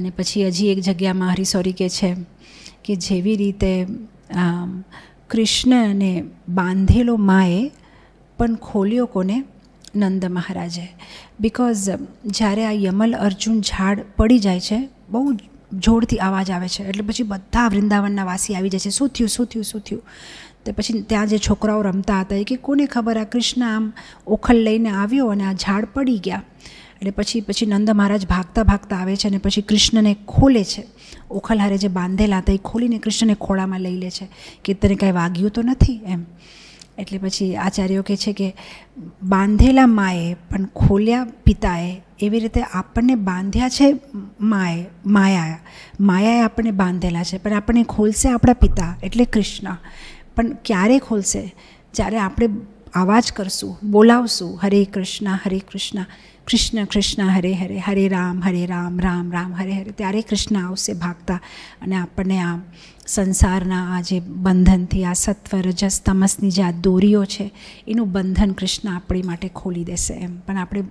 અને પછી હજી એક જગ્યામાં હરિસોરી કે છે કે જેવી રીતે કૃષ્ણને બાંધેલો માએ પણ ખોલ્યો કોને નંદ મહારાજે બિકોઝ જ્યારે આ યમલ અર્જુન ઝાડ પડી જાય છે બહુ જોરથી અવાજ આવે છે એટલે પછી બધા વૃંદાવનના વાસી આવી જાય છે શું થયું શું થયું શું થયું તો પછી ત્યાં જે છોકરાઓ રમતા હતા એ કે કોને ખબર આ કૃષ્ણ આમ ઓખલ લઈને આવ્યો અને આ ઝાડ પડી ગયા એટલે પછી પછી નંદ મહારાજ ભાગતા ભાગતા આવે છે અને પછી કૃષ્ણને ખોલે છે ઓખલ હારે જે બાંધેલા હતા એ ખોલીને કૃષ્ણને ખોળામાં લઈ લે છે કે તને કાંઈ વાગ્યું તો નથી એમ એટલે પછી આચાર્યો કહે છે કે બાંધેલા માએ પણ ખોલ્યા પિતાએ એવી રીતે આપણને બાંધ્યા છે માએ માયા માયાએ આપણને બાંધેલા છે પણ આપણને ખોલશે આપણા પિતા એટલે કૃષ્ણ પણ ક્યારે ખોલશે જ્યારે આપણે આવા જ કરશું બોલાવશું હરે કૃષ્ણ હરે કૃષ્ણ કૃષ્ણ કૃષ્ણ હરે હરે હરે રામ હરે રામ રામ રામ હરે હરે ત્યારે કૃષ્ણ આવશે ભાગતા અને આપણને આ સંસારના આ જે બંધનથી આ સત્વ રજસ તમસની જે આ દોરીઓ છે એનું બંધન કૃષ્ણ આપણી માટે ખોલી દેશે એમ પણ આપણે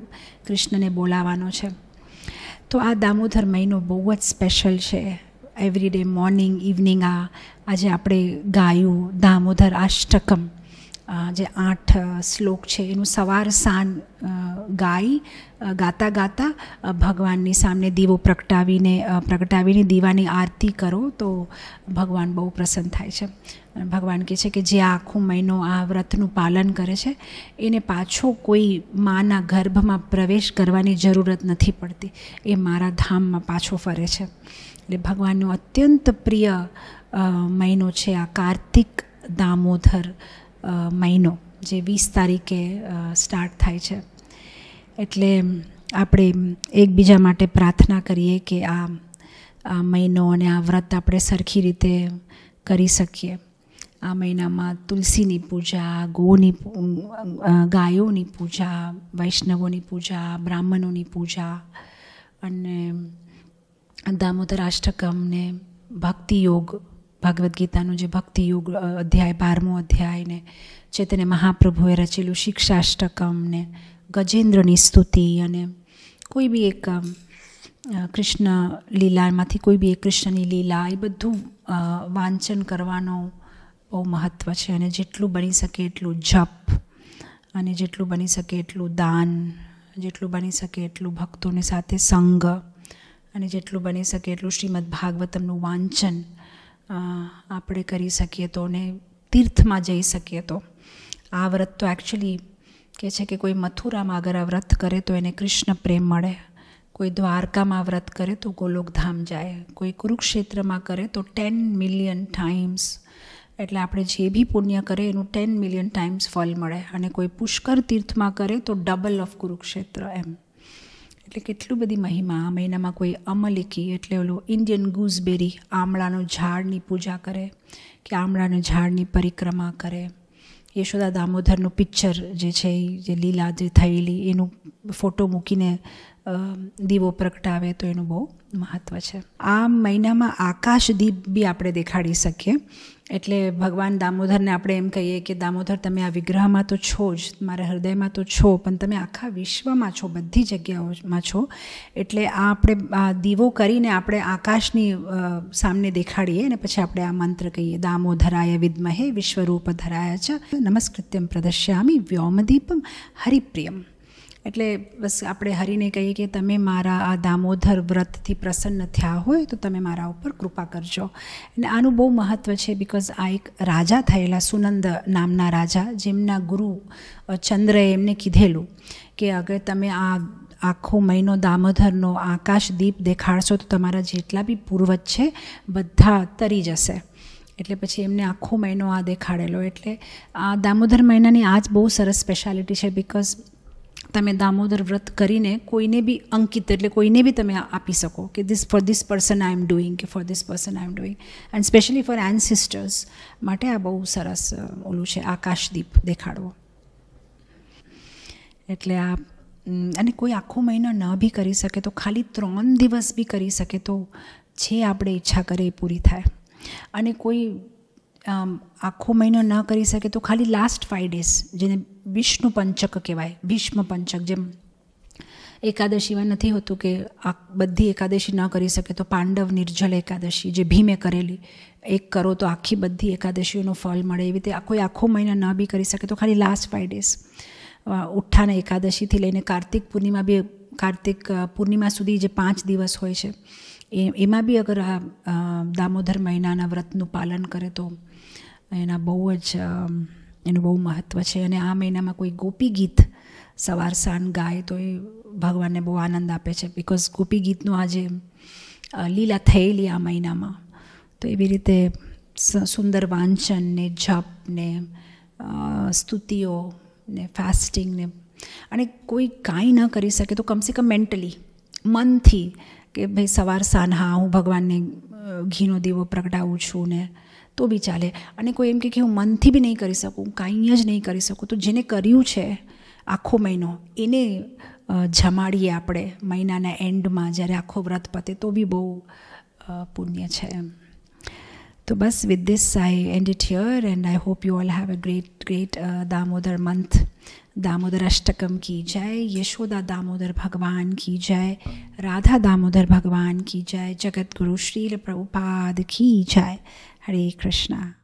કૃષ્ણને બોલાવાનો છે તો આ દામોદર મહિનો બહુ જ સ્પેશિયલ છે એવરી ડે મોર્નિંગ ઇવનિંગ આ આજે આપણે ગાયું દામોદર આષ્ટકમ જે આઠ શ્લોક છે એનું સવાર સાંજ ગાઈ ગાતા ગાતા ભગવાનની સામે દીવો પ્રગટાવીને પ્રગટાવીને દીવાની આરતી કરો તો ભગવાન બહુ પ્રસન્ન થાય છે ભગવાન કહે છે કે જે આખો મહિનો આ વ્રતનું પાલન કરે છે એને પાછો કોઈ માના ગર્ભમાં પ્રવેશ કરવાની જરૂરત નથી પડતી એ મારા ધામમાં પાછો ફરે છે એટલે ભગવાનનો અત્યંત પ્રિય મહિનો છે આ કાર્તિક દામોદર મહિનો જે વીસ તારીખે સ્ટાર્ટ થાય છે એટલે આપણે એકબીજા માટે પ્રાર્થના કરીએ કે આ આ મહિનો અને આ વ્રત આપણે સરખી રીતે કરી શકીએ આ મહિનામાં તુલસીની પૂજા ગોની ગાયોની પૂજા વૈષ્ણવોની પૂજા બ્રાહ્મણોની પૂજા અને દામોદર દામોદરાષ્ટકમને ભક્તિયોગ ભગવદ્ ગીતાનું જે ભક્તિયોગ અધ્યાય બારમો અધ્યાયને જે તેને મહાપ્રભુએ રચેલું શિક્ષાષ્ટકમને ગજેન્દ્રની સ્તુતિ અને કોઈ બી એક કૃષ્ણ લીલામાંથી કોઈ બી એક કૃષ્ણની લીલા એ બધું વાંચન કરવાનો બહુ મહત્ત્વ છે અને જેટલું બની શકે એટલું જપ અને જેટલું બની શકે એટલું દાન જેટલું બની શકે એટલું ભક્તોની સાથે સંગ અને જેટલું બની શકે એટલું શ્રીમદ ભાગવતમનું વાંચન આપણે કરી શકીએ તો અને તીર્થમાં જઈ શકીએ તો આ વ્રત તો એકચ્યુઅલી કહે છે કે કોઈ મથુરામાં અગર આ વ્રત કરે તો એને કૃષ્ણ પ્રેમ મળે કોઈ દ્વારકામાં વ્રત કરે તો ગોલોકધામ જાય કોઈ કુરુક્ષેત્રમાં કરે તો ટેન મિલિયન ટાઈમ્સ એટલે આપણે જે બી પુણ્ય કરે એનું ટેન મિલિયન ટાઈમ્સ ફલ મળે અને કોઈ પુષ્કર તીર્થમાં કરે તો ડબલ ઓફ કુરુક્ષેત્ર એમ એટલે કેટલું બધી મહિમા આ મહિનામાં કોઈ અમલિકી એટલે ઓલું ઇન્ડિયન ગૂઝબેરી આમળાનું ઝાડની પૂજા કરે કે આમળાના ઝાડની પરિક્રમા કરે યશોદા દામોદરનું પિક્ચર જે છે એ જે લીલા જે થયેલી એનું ફોટો મૂકીને દીવો પ્રગટાવે તો એનું બહુ મહત્ત્વ છે આ મહિનામાં આકાશ દીપ બી આપણે દેખાડી શકીએ એટલે ભગવાન દામોદરને આપણે એમ કહીએ કે દામોદર તમે આ વિગ્રહમાં તો છો જ મારા હૃદયમાં તો છો પણ તમે આખા વિશ્વમાં છો બધી જગ્યાઓમાં છો એટલે આ આપણે આ દીવો કરીને આપણે આકાશની સામને દેખાડીએ અને પછી આપણે આ મંત્ર કહીએ દામોધરાય વિદ્મહે વિશ્વરૂપ ધરાય છ નમસ્કૃત્યમ પ્રદર્શ્યામી વ્યોમદીપમ હરિપ્રિયમ એટલે બસ આપણે હરિને કહીએ કે તમે મારા આ દામોદર વ્રતથી પ્રસન્ન થયા હોય તો તમે મારા ઉપર કૃપા કરજો અને આનું બહુ મહત્ત્વ છે બિકોઝ આ એક રાજા થયેલા સુનંદ નામના રાજા જેમના ગુરુ ચંદ્રએ એમને કીધેલું કે અગર તમે આ આખો મહિનો દામોદરનો આકાશ દીપ દેખાડશો તો તમારા જેટલા બી પૂર્વજ છે બધા તરી જશે એટલે પછી એમને આખો મહિનો આ દેખાડેલો એટલે આ દામોદર મહિનાની આ જ બહુ સરસ સ્પેશિયાલિટી છે બિકોઝ તમે દામોદર વ્રત કરીને કોઈને બી અંકિત એટલે કોઈને બી તમે આપી શકો કે this for this person I am doing કે for this person I am doing and specially for ancestors માટે આ બહુ સરસ ઓલું છે આકાશદીપ દેખાડવો એટલે આ અને કોઈ આખો મહિનો ન બી કરી શકે તો ખાલી ત્રણ દિવસ બી કરી શકે તો જે આપણે ઈચ્છા કરે એ પૂરી થાય અને કોઈ આખો મહિનો ન કરી શકે તો ખાલી લાસ્ટ ફાઇવ ડેઝ જેને વિષ્ણુ પંચક કહેવાય ભીષ્મ પંચક જેમ એકાદશીમાં નથી હોતું કે આ બધી એકાદશી ન કરી શકે તો પાંડવ નિર્જલ એકાદશી જે ભીમે કરેલી એક કરો તો આખી બધી એકાદશીઓનું ફળ મળે એવી રીતે કોઈ આખો મહિનો ન બી કરી શકે તો ખાલી લાસ્ટ ફાઇવ ડેઝ ઉઠ્ઠાના એકાદશીથી લઈને કાર્તિક પૂર્ણિમા બી કાર્તિક પૂર્ણિમા સુધી જે પાંચ દિવસ હોય છે એ એમાં બી અગર આ દામોદર મહિનાના વ્રતનું પાલન કરે તો એના બહુ જ એનું બહુ મહત્ત્વ છે અને આ મહિનામાં કોઈ ગોપી ગીત સવાર સાંજ ગાય તો એ ભગવાનને બહુ આનંદ આપે છે બિકોઝ ગોપી ગીતનું આજે લીલા થયેલી આ મહિનામાં તો એવી રીતે સુંદર વાંચન ને જપ ને સ્તુતિઓ ને ફાસ્ટિંગ ને અને કોઈ કાંઈ ન કરી શકે તો કમસે કમ મેન્ટલી મનથી કે ભાઈ સવાર સાંજ હા હું ભગવાનને ઘીનો દીવો પ્રગટાવું છું ને તો બી ચાલે અને કોઈ એમ કે હું મનથી બી નહીં કરી શકું કાંઈ જ નહીં કરી શકું તો જેને કર્યું છે આખો મહિનો એને જમાડીએ આપણે મહિનાના એન્ડમાં જ્યારે આખો વ્રત પતે તો બી બહુ પુણ્ય છે એમ તો બસ with this I end it here and I hope you all have a great great Damodar month Damodar Ashtakam કી જય યશોદા દામોદર ભગવાન કી જય રાધા દામોદર ભગવાન કી જય જગદગુરુ શ્રીલ પ્રભુપાદ કી જય Hare Krishna.